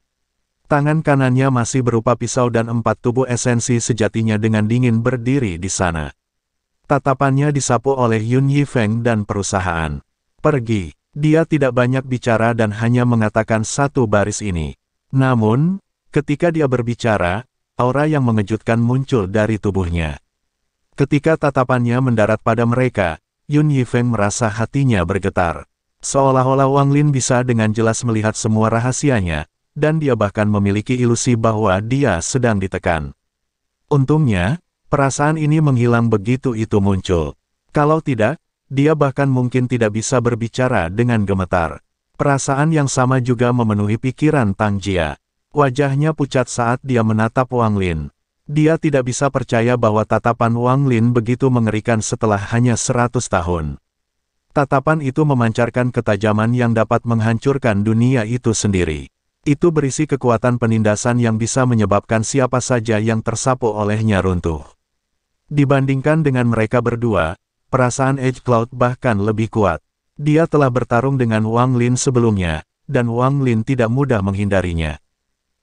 Tangan kanannya masih berupa pisau dan empat tubuh esensi sejatinya dengan dingin berdiri di sana. Tatapannya disapu oleh Yun Yifeng dan perusahaan. Pergi. Dia tidak banyak bicara dan hanya mengatakan satu baris ini. Namun, ketika dia berbicara, aura yang mengejutkan muncul dari tubuhnya. Ketika tatapannya mendarat pada mereka, Yun Yifeng merasa hatinya bergetar. Seolah-olah Wang Lin bisa dengan jelas melihat semua rahasianya, dan dia bahkan memiliki ilusi bahwa dia sedang ditekan. Untungnya, perasaan ini menghilang begitu itu muncul. Kalau tidak, dia bahkan mungkin tidak bisa berbicara dengan gemetar. Perasaan yang sama juga memenuhi pikiran Tang Jia. Wajahnya pucat saat dia menatap Wang Lin. Dia tidak bisa percaya bahwa tatapan Wang Lin begitu mengerikan setelah hanya seratus tahun. Tatapan itu memancarkan ketajaman yang dapat menghancurkan dunia itu sendiri. Itu berisi kekuatan penindasan yang bisa menyebabkan siapa saja yang tersapu olehnya runtuh. Dibandingkan dengan mereka berdua, perasaan Edge Cloud bahkan lebih kuat. Dia telah bertarung dengan Wang Lin sebelumnya, dan Wang Lin tidak mudah menghindarinya.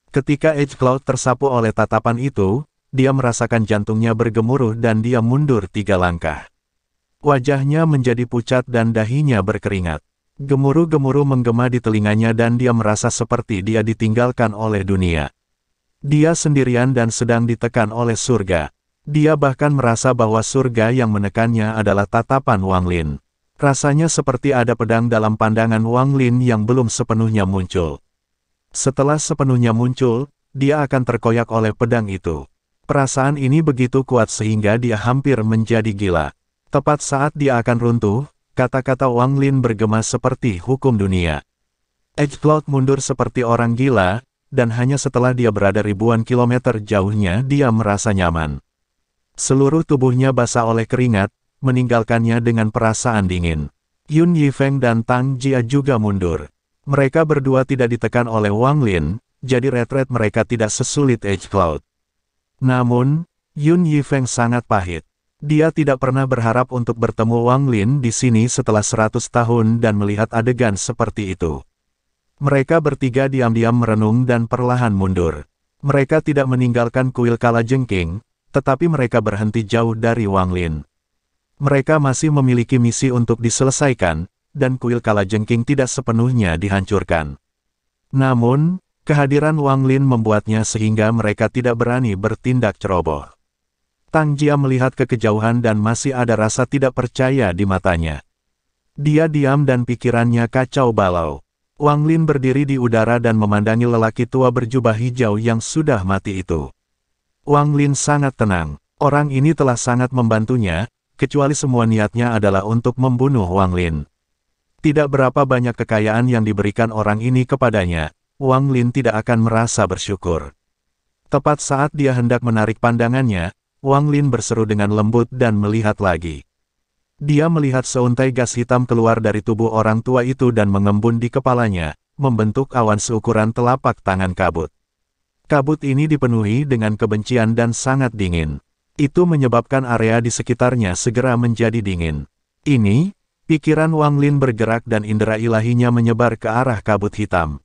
Ketika Edge Cloud tersapu oleh tatapan itu, dia merasakan jantungnya bergemuruh dan dia mundur tiga langkah. Wajahnya menjadi pucat dan dahinya berkeringat. Gemuruh-gemuruh menggema di telinganya dan dia merasa seperti dia ditinggalkan oleh dunia. Dia sendirian dan sedang ditekan oleh surga. Dia bahkan merasa bahwa surga yang menekannya adalah tatapan Wang Lin. Rasanya seperti ada pedang dalam pandangan Wang Lin yang belum sepenuhnya muncul. Setelah sepenuhnya muncul, dia akan terkoyak oleh pedang itu. Perasaan ini begitu kuat sehingga dia hampir menjadi gila. Tepat saat dia akan runtuh, kata-kata Wang Lin bergema seperti hukum dunia. Edge Cloud mundur seperti orang gila, dan hanya setelah dia berada ribuan kilometer jauhnya dia merasa nyaman. Seluruh tubuhnya basah oleh keringat, meninggalkannya dengan perasaan dingin. Yun Yifeng dan Tang Jia juga mundur. Mereka berdua tidak ditekan oleh Wang Lin, jadi retret mereka tidak sesulit Edge Cloud. Namun, Yun Yifeng sangat pahit. Dia tidak pernah berharap untuk bertemu Wang Lin di sini setelah 100 tahun dan melihat adegan seperti itu. Mereka bertiga diam-diam merenung dan perlahan mundur. Mereka tidak meninggalkan kuil Kalajengking, tetapi mereka berhenti jauh dari Wang Lin. Mereka masih memiliki misi untuk diselesaikan, dan kuil Kalajengking tidak sepenuhnya dihancurkan. Namun, Kehadiran Wang Lin membuatnya sehingga mereka tidak berani bertindak ceroboh. Tang Jia melihat ke kejauhan dan masih ada rasa tidak percaya di matanya. Dia diam dan pikirannya kacau balau. Wang Lin berdiri di udara dan memandangi lelaki tua berjubah hijau yang sudah mati itu. Wang Lin sangat tenang. Orang ini telah sangat membantunya, kecuali semua niatnya adalah untuk membunuh Wang Lin. Tidak berapa banyak kekayaan yang diberikan orang ini kepadanya, Wang Lin tidak akan merasa bersyukur. Tepat saat dia hendak menarik pandangannya, Wang Lin berseru dengan lembut dan melihat lagi. Dia melihat seuntai gas hitam keluar dari tubuh orang tua itu dan mengembun di kepalanya, membentuk awan seukuran telapak tangan kabut. Kabut ini dipenuhi dengan kebencian dan sangat dingin. Itu menyebabkan area di sekitarnya segera menjadi dingin. Ini, pikiran Wang Lin bergerak dan indera ilahinya menyebar ke arah kabut hitam.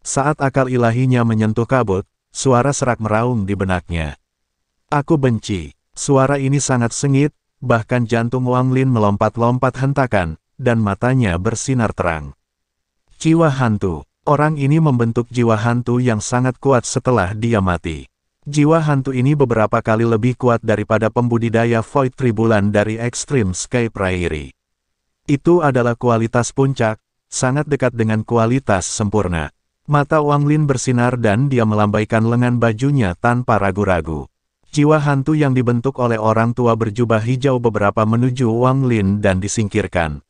Saat akal ilahinya menyentuh kabut, suara serak meraung di benaknya. Aku benci. Suara ini sangat sengit, bahkan jantung Wang Lin melompat-lompat hentakan, dan matanya bersinar terang. Jiwa hantu. Orang ini membentuk jiwa hantu yang sangat kuat setelah dia mati. Jiwa hantu ini beberapa kali lebih kuat daripada pembudidaya Void Tribulan dari Extreme Sky Prairie. Itu adalah kualitas puncak, sangat dekat dengan kualitas sempurna. Mata Wang Lin bersinar dan dia melambaikan lengan bajunya tanpa ragu-ragu. Jiwa hantu yang dibentuk oleh orang tua berjubah hijau beberapa menuju Wang Lin dan disingkirkan.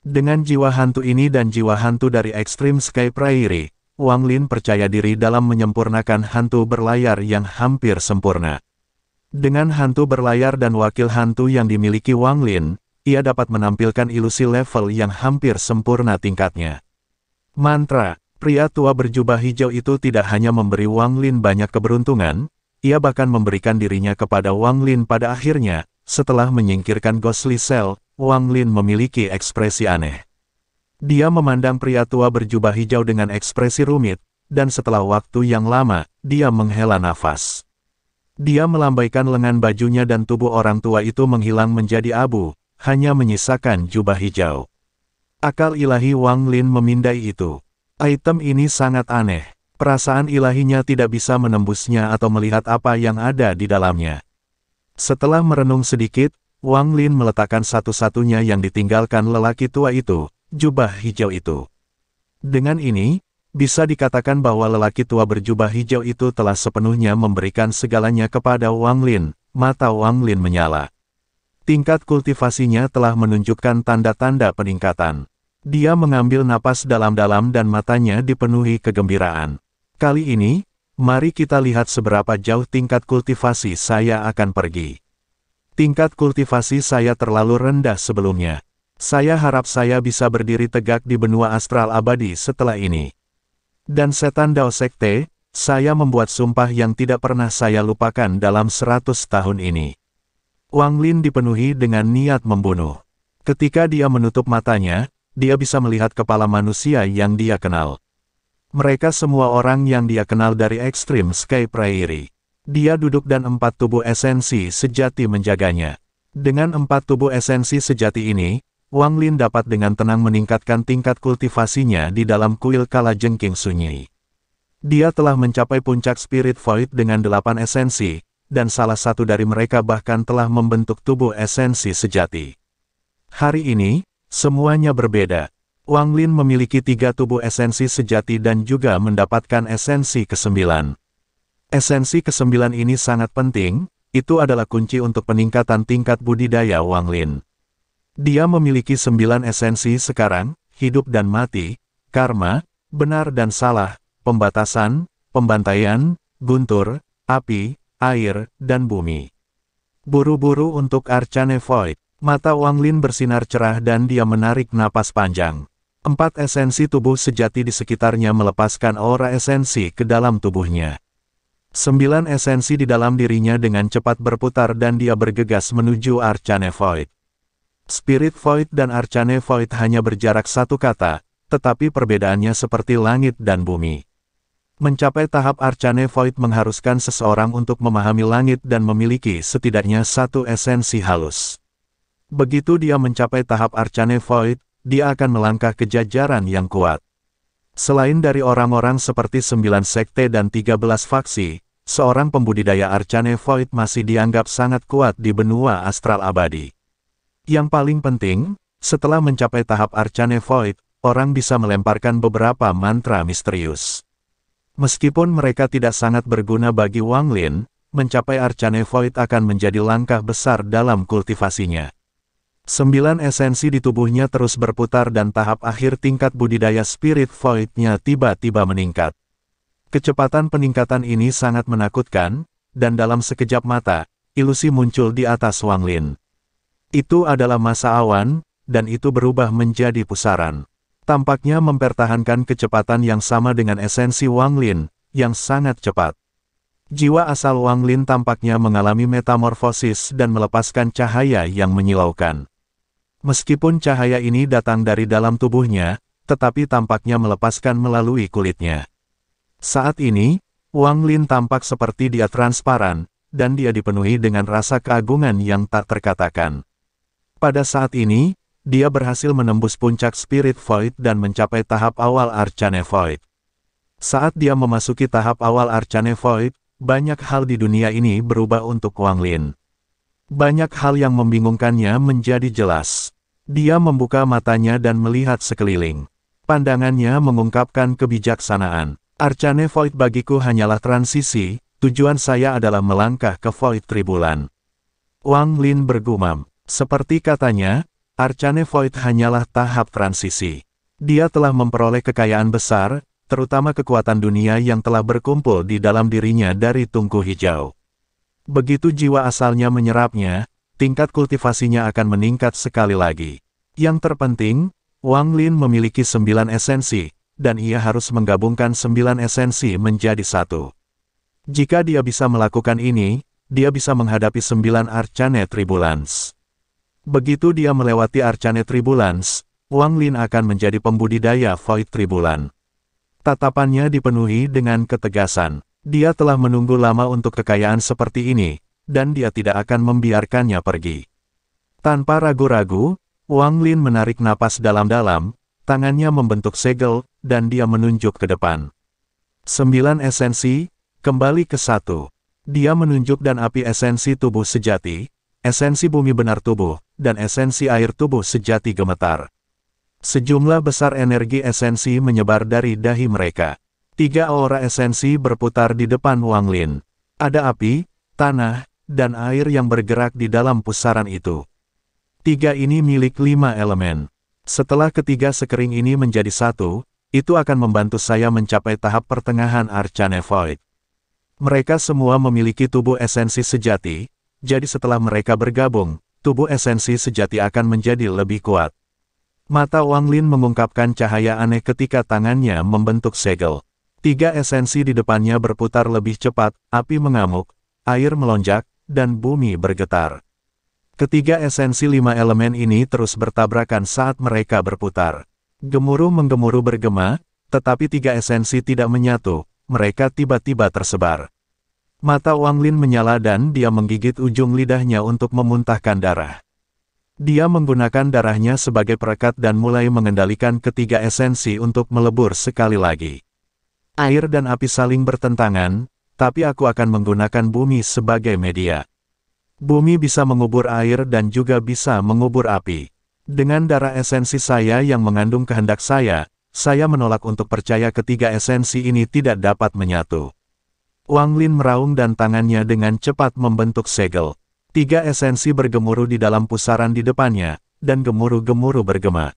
Dengan jiwa hantu ini dan jiwa hantu dari Extreme Sky Prairie, Wang Lin percaya diri dalam menyempurnakan hantu berlayar yang hampir sempurna. Dengan hantu berlayar dan wakil hantu yang dimiliki Wang Lin, ia dapat menampilkan ilusi level yang hampir sempurna tingkatnya. Mantra Pria tua berjubah hijau itu tidak hanya memberi Wang Lin banyak keberuntungan, ia bahkan memberikan dirinya kepada Wang Lin pada akhirnya, setelah menyingkirkan Ghostly Cell, Wang Lin memiliki ekspresi aneh. Dia memandang pria tua berjubah hijau dengan ekspresi rumit, dan setelah waktu yang lama, dia menghela nafas. Dia melambaikan lengan bajunya dan tubuh orang tua itu menghilang menjadi abu, hanya menyisakan jubah hijau. Akal ilahi Wang Lin memindai itu. Item ini sangat aneh. Perasaan ilahinya tidak bisa menembusnya atau melihat apa yang ada di dalamnya. Setelah merenung sedikit, Wang Lin meletakkan satu-satunya yang ditinggalkan lelaki tua itu, jubah hijau itu. Dengan ini, bisa dikatakan bahwa lelaki tua berjubah hijau itu telah sepenuhnya memberikan segalanya kepada Wang Lin, mata Wang Lin menyala. Tingkat kultivasinya telah menunjukkan tanda-tanda peningkatan. Dia mengambil napas dalam-dalam dan matanya dipenuhi kegembiraan. Kali ini, mari kita lihat seberapa jauh tingkat kultivasi saya akan pergi. Tingkat kultivasi saya terlalu rendah sebelumnya. Saya harap saya bisa berdiri tegak di benua astral abadi setelah ini. Dan setan Dao Sekte, saya membuat sumpah yang tidak pernah saya lupakan dalam seratus tahun ini. Wang Lin dipenuhi dengan niat membunuh. Ketika dia menutup matanya, dia bisa melihat kepala manusia yang dia kenal. Mereka semua orang yang dia kenal dari Ekstrim Sky Prairie. Dia duduk dan empat tubuh esensi sejati menjaganya. Dengan empat tubuh esensi sejati ini, Wang Lin dapat dengan tenang meningkatkan tingkat kultivasinya di dalam kuil kala jengking sunyi. Dia telah mencapai puncak Spirit Void dengan delapan esensi, dan salah satu dari mereka bahkan telah membentuk tubuh esensi sejati. Hari ini, Semuanya berbeda. Wang Lin memiliki tiga tubuh esensi sejati dan juga mendapatkan esensi kesembilan. Esensi kesembilan ini sangat penting, itu adalah kunci untuk peningkatan tingkat budidaya Wang Lin. Dia memiliki sembilan esensi sekarang, hidup dan mati, karma, benar dan salah, pembatasan, pembantaian, guntur, api, air, dan bumi. Buru-buru untuk Archane Void. Mata Wang Lin bersinar cerah dan dia menarik napas panjang. Empat esensi tubuh sejati di sekitarnya melepaskan aura esensi ke dalam tubuhnya. Sembilan esensi di dalam dirinya dengan cepat berputar dan dia bergegas menuju Arcane Void. Spirit Void dan Arcane Void hanya berjarak satu kata, tetapi perbedaannya seperti langit dan bumi. Mencapai tahap Arcane Void mengharuskan seseorang untuk memahami langit dan memiliki setidaknya satu esensi halus. Begitu dia mencapai tahap Arcane Void, dia akan melangkah ke jajaran yang kuat. Selain dari orang-orang seperti sembilan sekte dan tiga belas faksi, seorang pembudidaya Arcane Void masih dianggap sangat kuat di benua astral abadi. Yang paling penting, setelah mencapai tahap Arcane Void, orang bisa melemparkan beberapa mantra misterius. Meskipun mereka tidak sangat berguna bagi Wang Lin, mencapai Arcane Void akan menjadi langkah besar dalam kultivasinya. Sembilan esensi di tubuhnya terus berputar dan tahap akhir tingkat budidaya spirit void-nya tiba-tiba meningkat. Kecepatan peningkatan ini sangat menakutkan, dan dalam sekejap mata, ilusi muncul di atas Wang Lin. Itu adalah masa awan, dan itu berubah menjadi pusaran. Tampaknya mempertahankan kecepatan yang sama dengan esensi Wang Lin, yang sangat cepat. Jiwa asal Wang Lin tampaknya mengalami metamorfosis dan melepaskan cahaya yang menyilaukan. Meskipun cahaya ini datang dari dalam tubuhnya, tetapi tampaknya melepaskan melalui kulitnya. Saat ini, Wang Lin tampak seperti dia transparan, dan dia dipenuhi dengan rasa keagungan yang tak terkatakan. Pada saat ini, dia berhasil menembus puncak Spirit Void dan mencapai tahap awal Arcane Void. Saat dia memasuki tahap awal Arcane Void, banyak hal di dunia ini berubah untuk Wang Lin. Banyak hal yang membingungkannya menjadi jelas. Dia membuka matanya dan melihat sekeliling. Pandangannya mengungkapkan kebijaksanaan. Arcane Void bagiku hanyalah transisi, tujuan saya adalah melangkah ke Void Tribulan. Wang Lin bergumam. Seperti katanya, Arcane Void hanyalah tahap transisi. Dia telah memperoleh kekayaan besar, terutama kekuatan dunia yang telah berkumpul di dalam dirinya dari tungku hijau. Begitu jiwa asalnya menyerapnya, tingkat kultivasinya akan meningkat sekali lagi. Yang terpenting, Wang Lin memiliki sembilan esensi, dan ia harus menggabungkan sembilan esensi menjadi satu. Jika dia bisa melakukan ini, dia bisa menghadapi sembilan Arcane Tribulans. Begitu dia melewati Arcane Tribulans, Wang Lin akan menjadi pembudidaya Void Tribulan. Tatapannya dipenuhi dengan ketegasan. Dia telah menunggu lama untuk kekayaan seperti ini, dan dia tidak akan membiarkannya pergi. Tanpa ragu-ragu, Wang Lin menarik napas dalam-dalam, tangannya membentuk segel, dan dia menunjuk ke depan. Sembilan esensi, kembali ke satu. Dia menunjuk dan api esensi tubuh sejati, esensi bumi benar tubuh, dan esensi air tubuh sejati gemetar. Sejumlah besar energi esensi menyebar dari dahi mereka. Tiga aura esensi berputar di depan Wang Lin. Ada api, tanah, dan air yang bergerak di dalam pusaran itu. Tiga ini milik lima elemen. Setelah ketiga sekering ini menjadi satu, itu akan membantu saya mencapai tahap pertengahan Arcane Void. Mereka semua memiliki tubuh esensi sejati, jadi setelah mereka bergabung, tubuh esensi sejati akan menjadi lebih kuat. Mata Wang Lin mengungkapkan cahaya aneh ketika tangannya membentuk segel. Tiga esensi di depannya berputar lebih cepat, api mengamuk, air melonjak, dan bumi bergetar. Ketiga esensi lima elemen ini terus bertabrakan saat mereka berputar. Gemuruh menggemuruh bergema, tetapi tiga esensi tidak menyatu, mereka tiba-tiba tersebar. Mata Wang Lin menyala dan dia menggigit ujung lidahnya untuk memuntahkan darah. Dia menggunakan darahnya sebagai perekat dan mulai mengendalikan ketiga esensi untuk melebur sekali lagi. Air dan api saling bertentangan, tapi aku akan menggunakan bumi sebagai media. Bumi bisa mengubur air dan juga bisa mengubur api. Dengan darah esensi saya yang mengandung kehendak saya, saya menolak untuk percaya ketiga esensi ini tidak dapat menyatu. Wang Lin meraung dan tangannya dengan cepat membentuk segel. Tiga esensi bergemuruh di dalam pusaran di depannya, dan gemuruh-gemuruh bergema.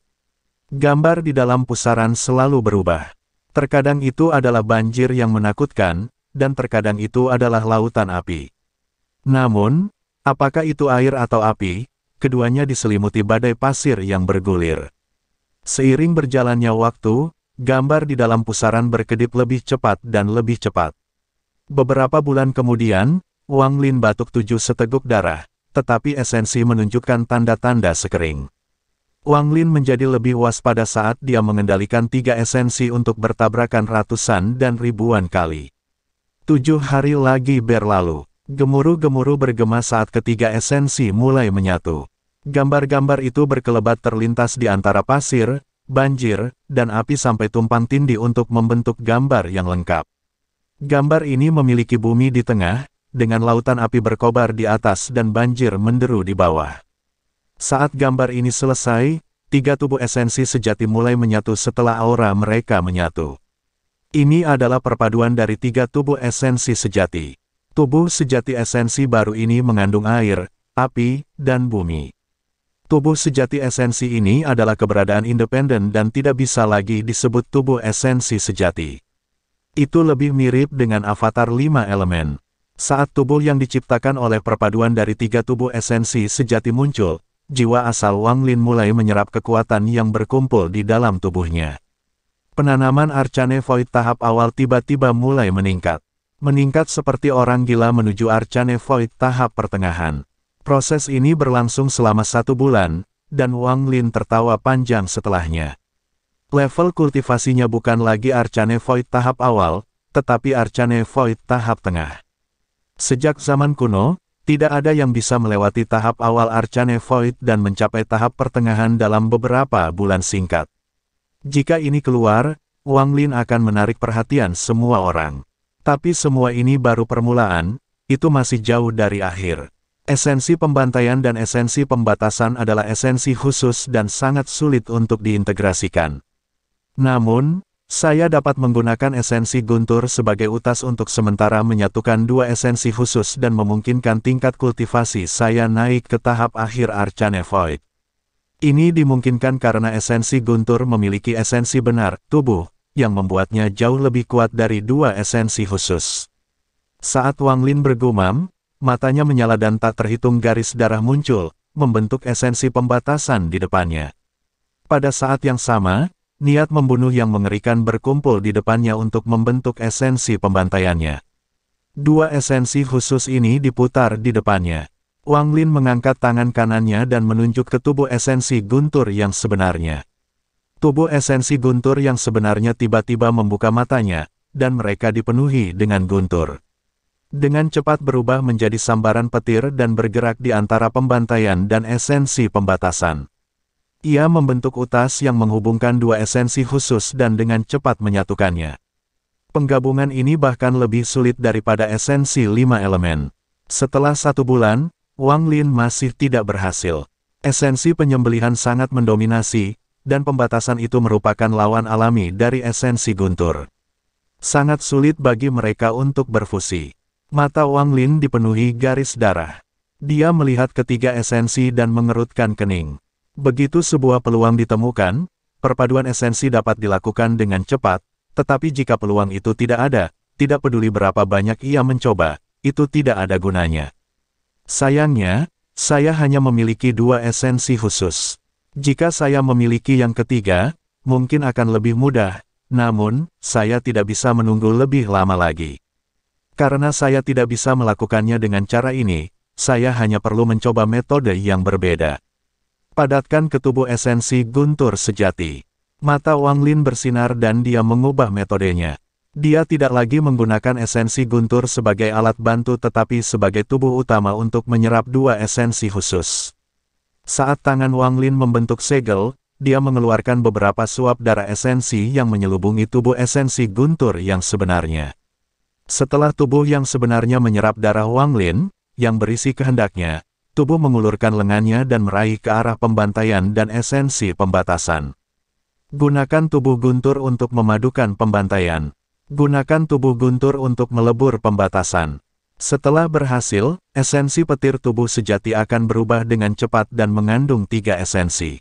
Gambar di dalam pusaran selalu berubah. Terkadang itu adalah banjir yang menakutkan, dan terkadang itu adalah lautan api. Namun, apakah itu air atau api, keduanya diselimuti badai pasir yang bergulir. Seiring berjalannya waktu, gambar di dalam pusaran berkedip lebih cepat dan lebih cepat. Beberapa bulan kemudian, Wang Lin batuk tujuh seteguk darah, tetapi esensi menunjukkan tanda-tanda sekering. Wang Lin menjadi lebih waspada saat dia mengendalikan tiga esensi untuk bertabrakan ratusan dan ribuan kali. Tujuh hari lagi berlalu. Gemuruh-gemuruh bergema saat ketiga esensi mulai menyatu. Gambar-gambar itu berkelebat terlintas di antara pasir, banjir, dan api sampai tumpang tindih untuk membentuk gambar yang lengkap. Gambar ini memiliki bumi di tengah, dengan lautan api berkobar di atas dan banjir menderu di bawah. Saat gambar ini selesai, tiga tubuh esensi sejati mulai menyatu setelah aura mereka menyatu. Ini adalah perpaduan dari tiga tubuh esensi sejati. Tubuh sejati esensi baru ini mengandung air, api, dan bumi. Tubuh sejati esensi ini adalah keberadaan independen dan tidak bisa lagi disebut tubuh esensi sejati. Itu lebih mirip dengan avatar lima elemen. Saat tubuh yang diciptakan oleh perpaduan dari tiga tubuh esensi sejati muncul, jiwa asal Wang Lin mulai menyerap kekuatan yang berkumpul di dalam tubuhnya. Penanaman Arcane Void tahap awal tiba-tiba mulai meningkat. Meningkat seperti orang gila menuju Arcane Void tahap pertengahan. Proses ini berlangsung selama satu bulan, dan Wang Lin tertawa panjang setelahnya. Level kultivasinya bukan lagi Arcane Void tahap awal, tetapi Arcane Void tahap tengah. Sejak zaman kuno, tidak ada yang bisa melewati tahap awal Arcane Void dan mencapai tahap pertengahan dalam beberapa bulan singkat. Jika ini keluar, Wang Lin akan menarik perhatian semua orang. Tapi semua ini baru permulaan, itu masih jauh dari akhir. Esensi pembantaian dan esensi pembatasan adalah esensi khusus dan sangat sulit untuk diintegrasikan. Namun, saya dapat menggunakan esensi guntur sebagai utas untuk sementara menyatukan dua esensi khusus dan memungkinkan tingkat kultivasi saya naik ke tahap akhir Arcane Void. Ini dimungkinkan karena esensi guntur memiliki esensi benar, tubuh, yang membuatnya jauh lebih kuat dari dua esensi khusus. Saat Wang Lin bergumam, matanya menyala dan tak terhitung garis darah muncul, membentuk esensi pembatasan di depannya. Pada saat yang sama, niat membunuh yang mengerikan berkumpul di depannya untuk membentuk esensi pembantaiannya. Dua esensi khusus ini diputar di depannya. Wang Lin mengangkat tangan kanannya dan menunjuk ke tubuh esensi guntur yang sebenarnya. Tubuh esensi guntur yang sebenarnya tiba-tiba membuka matanya, dan mereka dipenuhi dengan guntur. Dengan cepat berubah menjadi sambaran petir dan bergerak di antara pembantaian dan esensi pembatasan. Ia membentuk utas yang menghubungkan dua esensi khusus dan dengan cepat menyatukannya. Penggabungan ini bahkan lebih sulit daripada esensi lima elemen. Setelah satu bulan, Wang Lin masih tidak berhasil. Esensi penyembelihan sangat mendominasi, dan pembatasan itu merupakan lawan alami dari esensi guntur. Sangat sulit bagi mereka untuk berfusi. Mata Wang Lin dipenuhi garis darah. Dia melihat ketiga esensi dan mengerutkan kening. Begitu sebuah peluang ditemukan, perpaduan esensi dapat dilakukan dengan cepat, tetapi jika peluang itu tidak ada, tidak peduli berapa banyak ia mencoba, itu tidak ada gunanya. Sayangnya, saya hanya memiliki dua esensi khusus. Jika saya memiliki yang ketiga, mungkin akan lebih mudah, namun, saya tidak bisa menunggu lebih lama lagi. Karena saya tidak bisa melakukannya dengan cara ini, saya hanya perlu mencoba metode yang berbeda. Padatkan ke tubuh esensi guntur sejati. Mata Wang Lin bersinar dan dia mengubah metodenya. Dia tidak lagi menggunakan esensi guntur sebagai alat bantu tetapi sebagai tubuh utama untuk menyerap dua esensi khusus. Saat tangan Wang Lin membentuk segel, dia mengeluarkan beberapa suap darah esensi yang menyelubungi tubuh esensi guntur yang sebenarnya. Setelah tubuh yang sebenarnya menyerap darah Wang Lin, yang berisi kehendaknya, tubuh mengulurkan lengannya dan meraih ke arah pembantaian dan esensi pembatasan. Gunakan tubuh guntur untuk memadukan pembantaian. Gunakan tubuh guntur untuk melebur pembatasan. Setelah berhasil, esensi petir tubuh sejati akan berubah dengan cepat dan mengandung tiga esensi.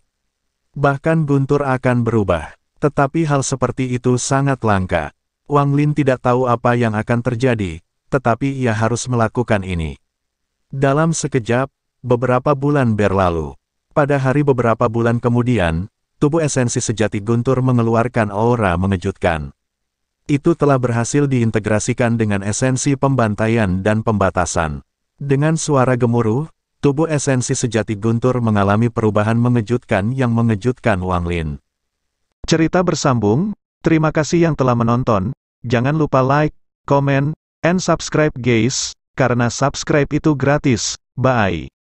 Bahkan guntur akan berubah. Tetapi hal seperti itu sangat langka. Wang Lin tidak tahu apa yang akan terjadi, tetapi ia harus melakukan ini. Dalam sekejap, beberapa bulan berlalu. Pada hari beberapa bulan kemudian, tubuh esensi sejati guntur mengeluarkan aura mengejutkan itu telah berhasil diintegrasikan dengan esensi pembantaian dan pembatasan. Dengan suara gemuruh, tubuh esensi sejati Guntur mengalami perubahan mengejutkan yang mengejutkan Wang Lin. Cerita bersambung, terima kasih yang telah menonton, jangan lupa like, comment, and subscribe guys, karena subscribe itu gratis, bye.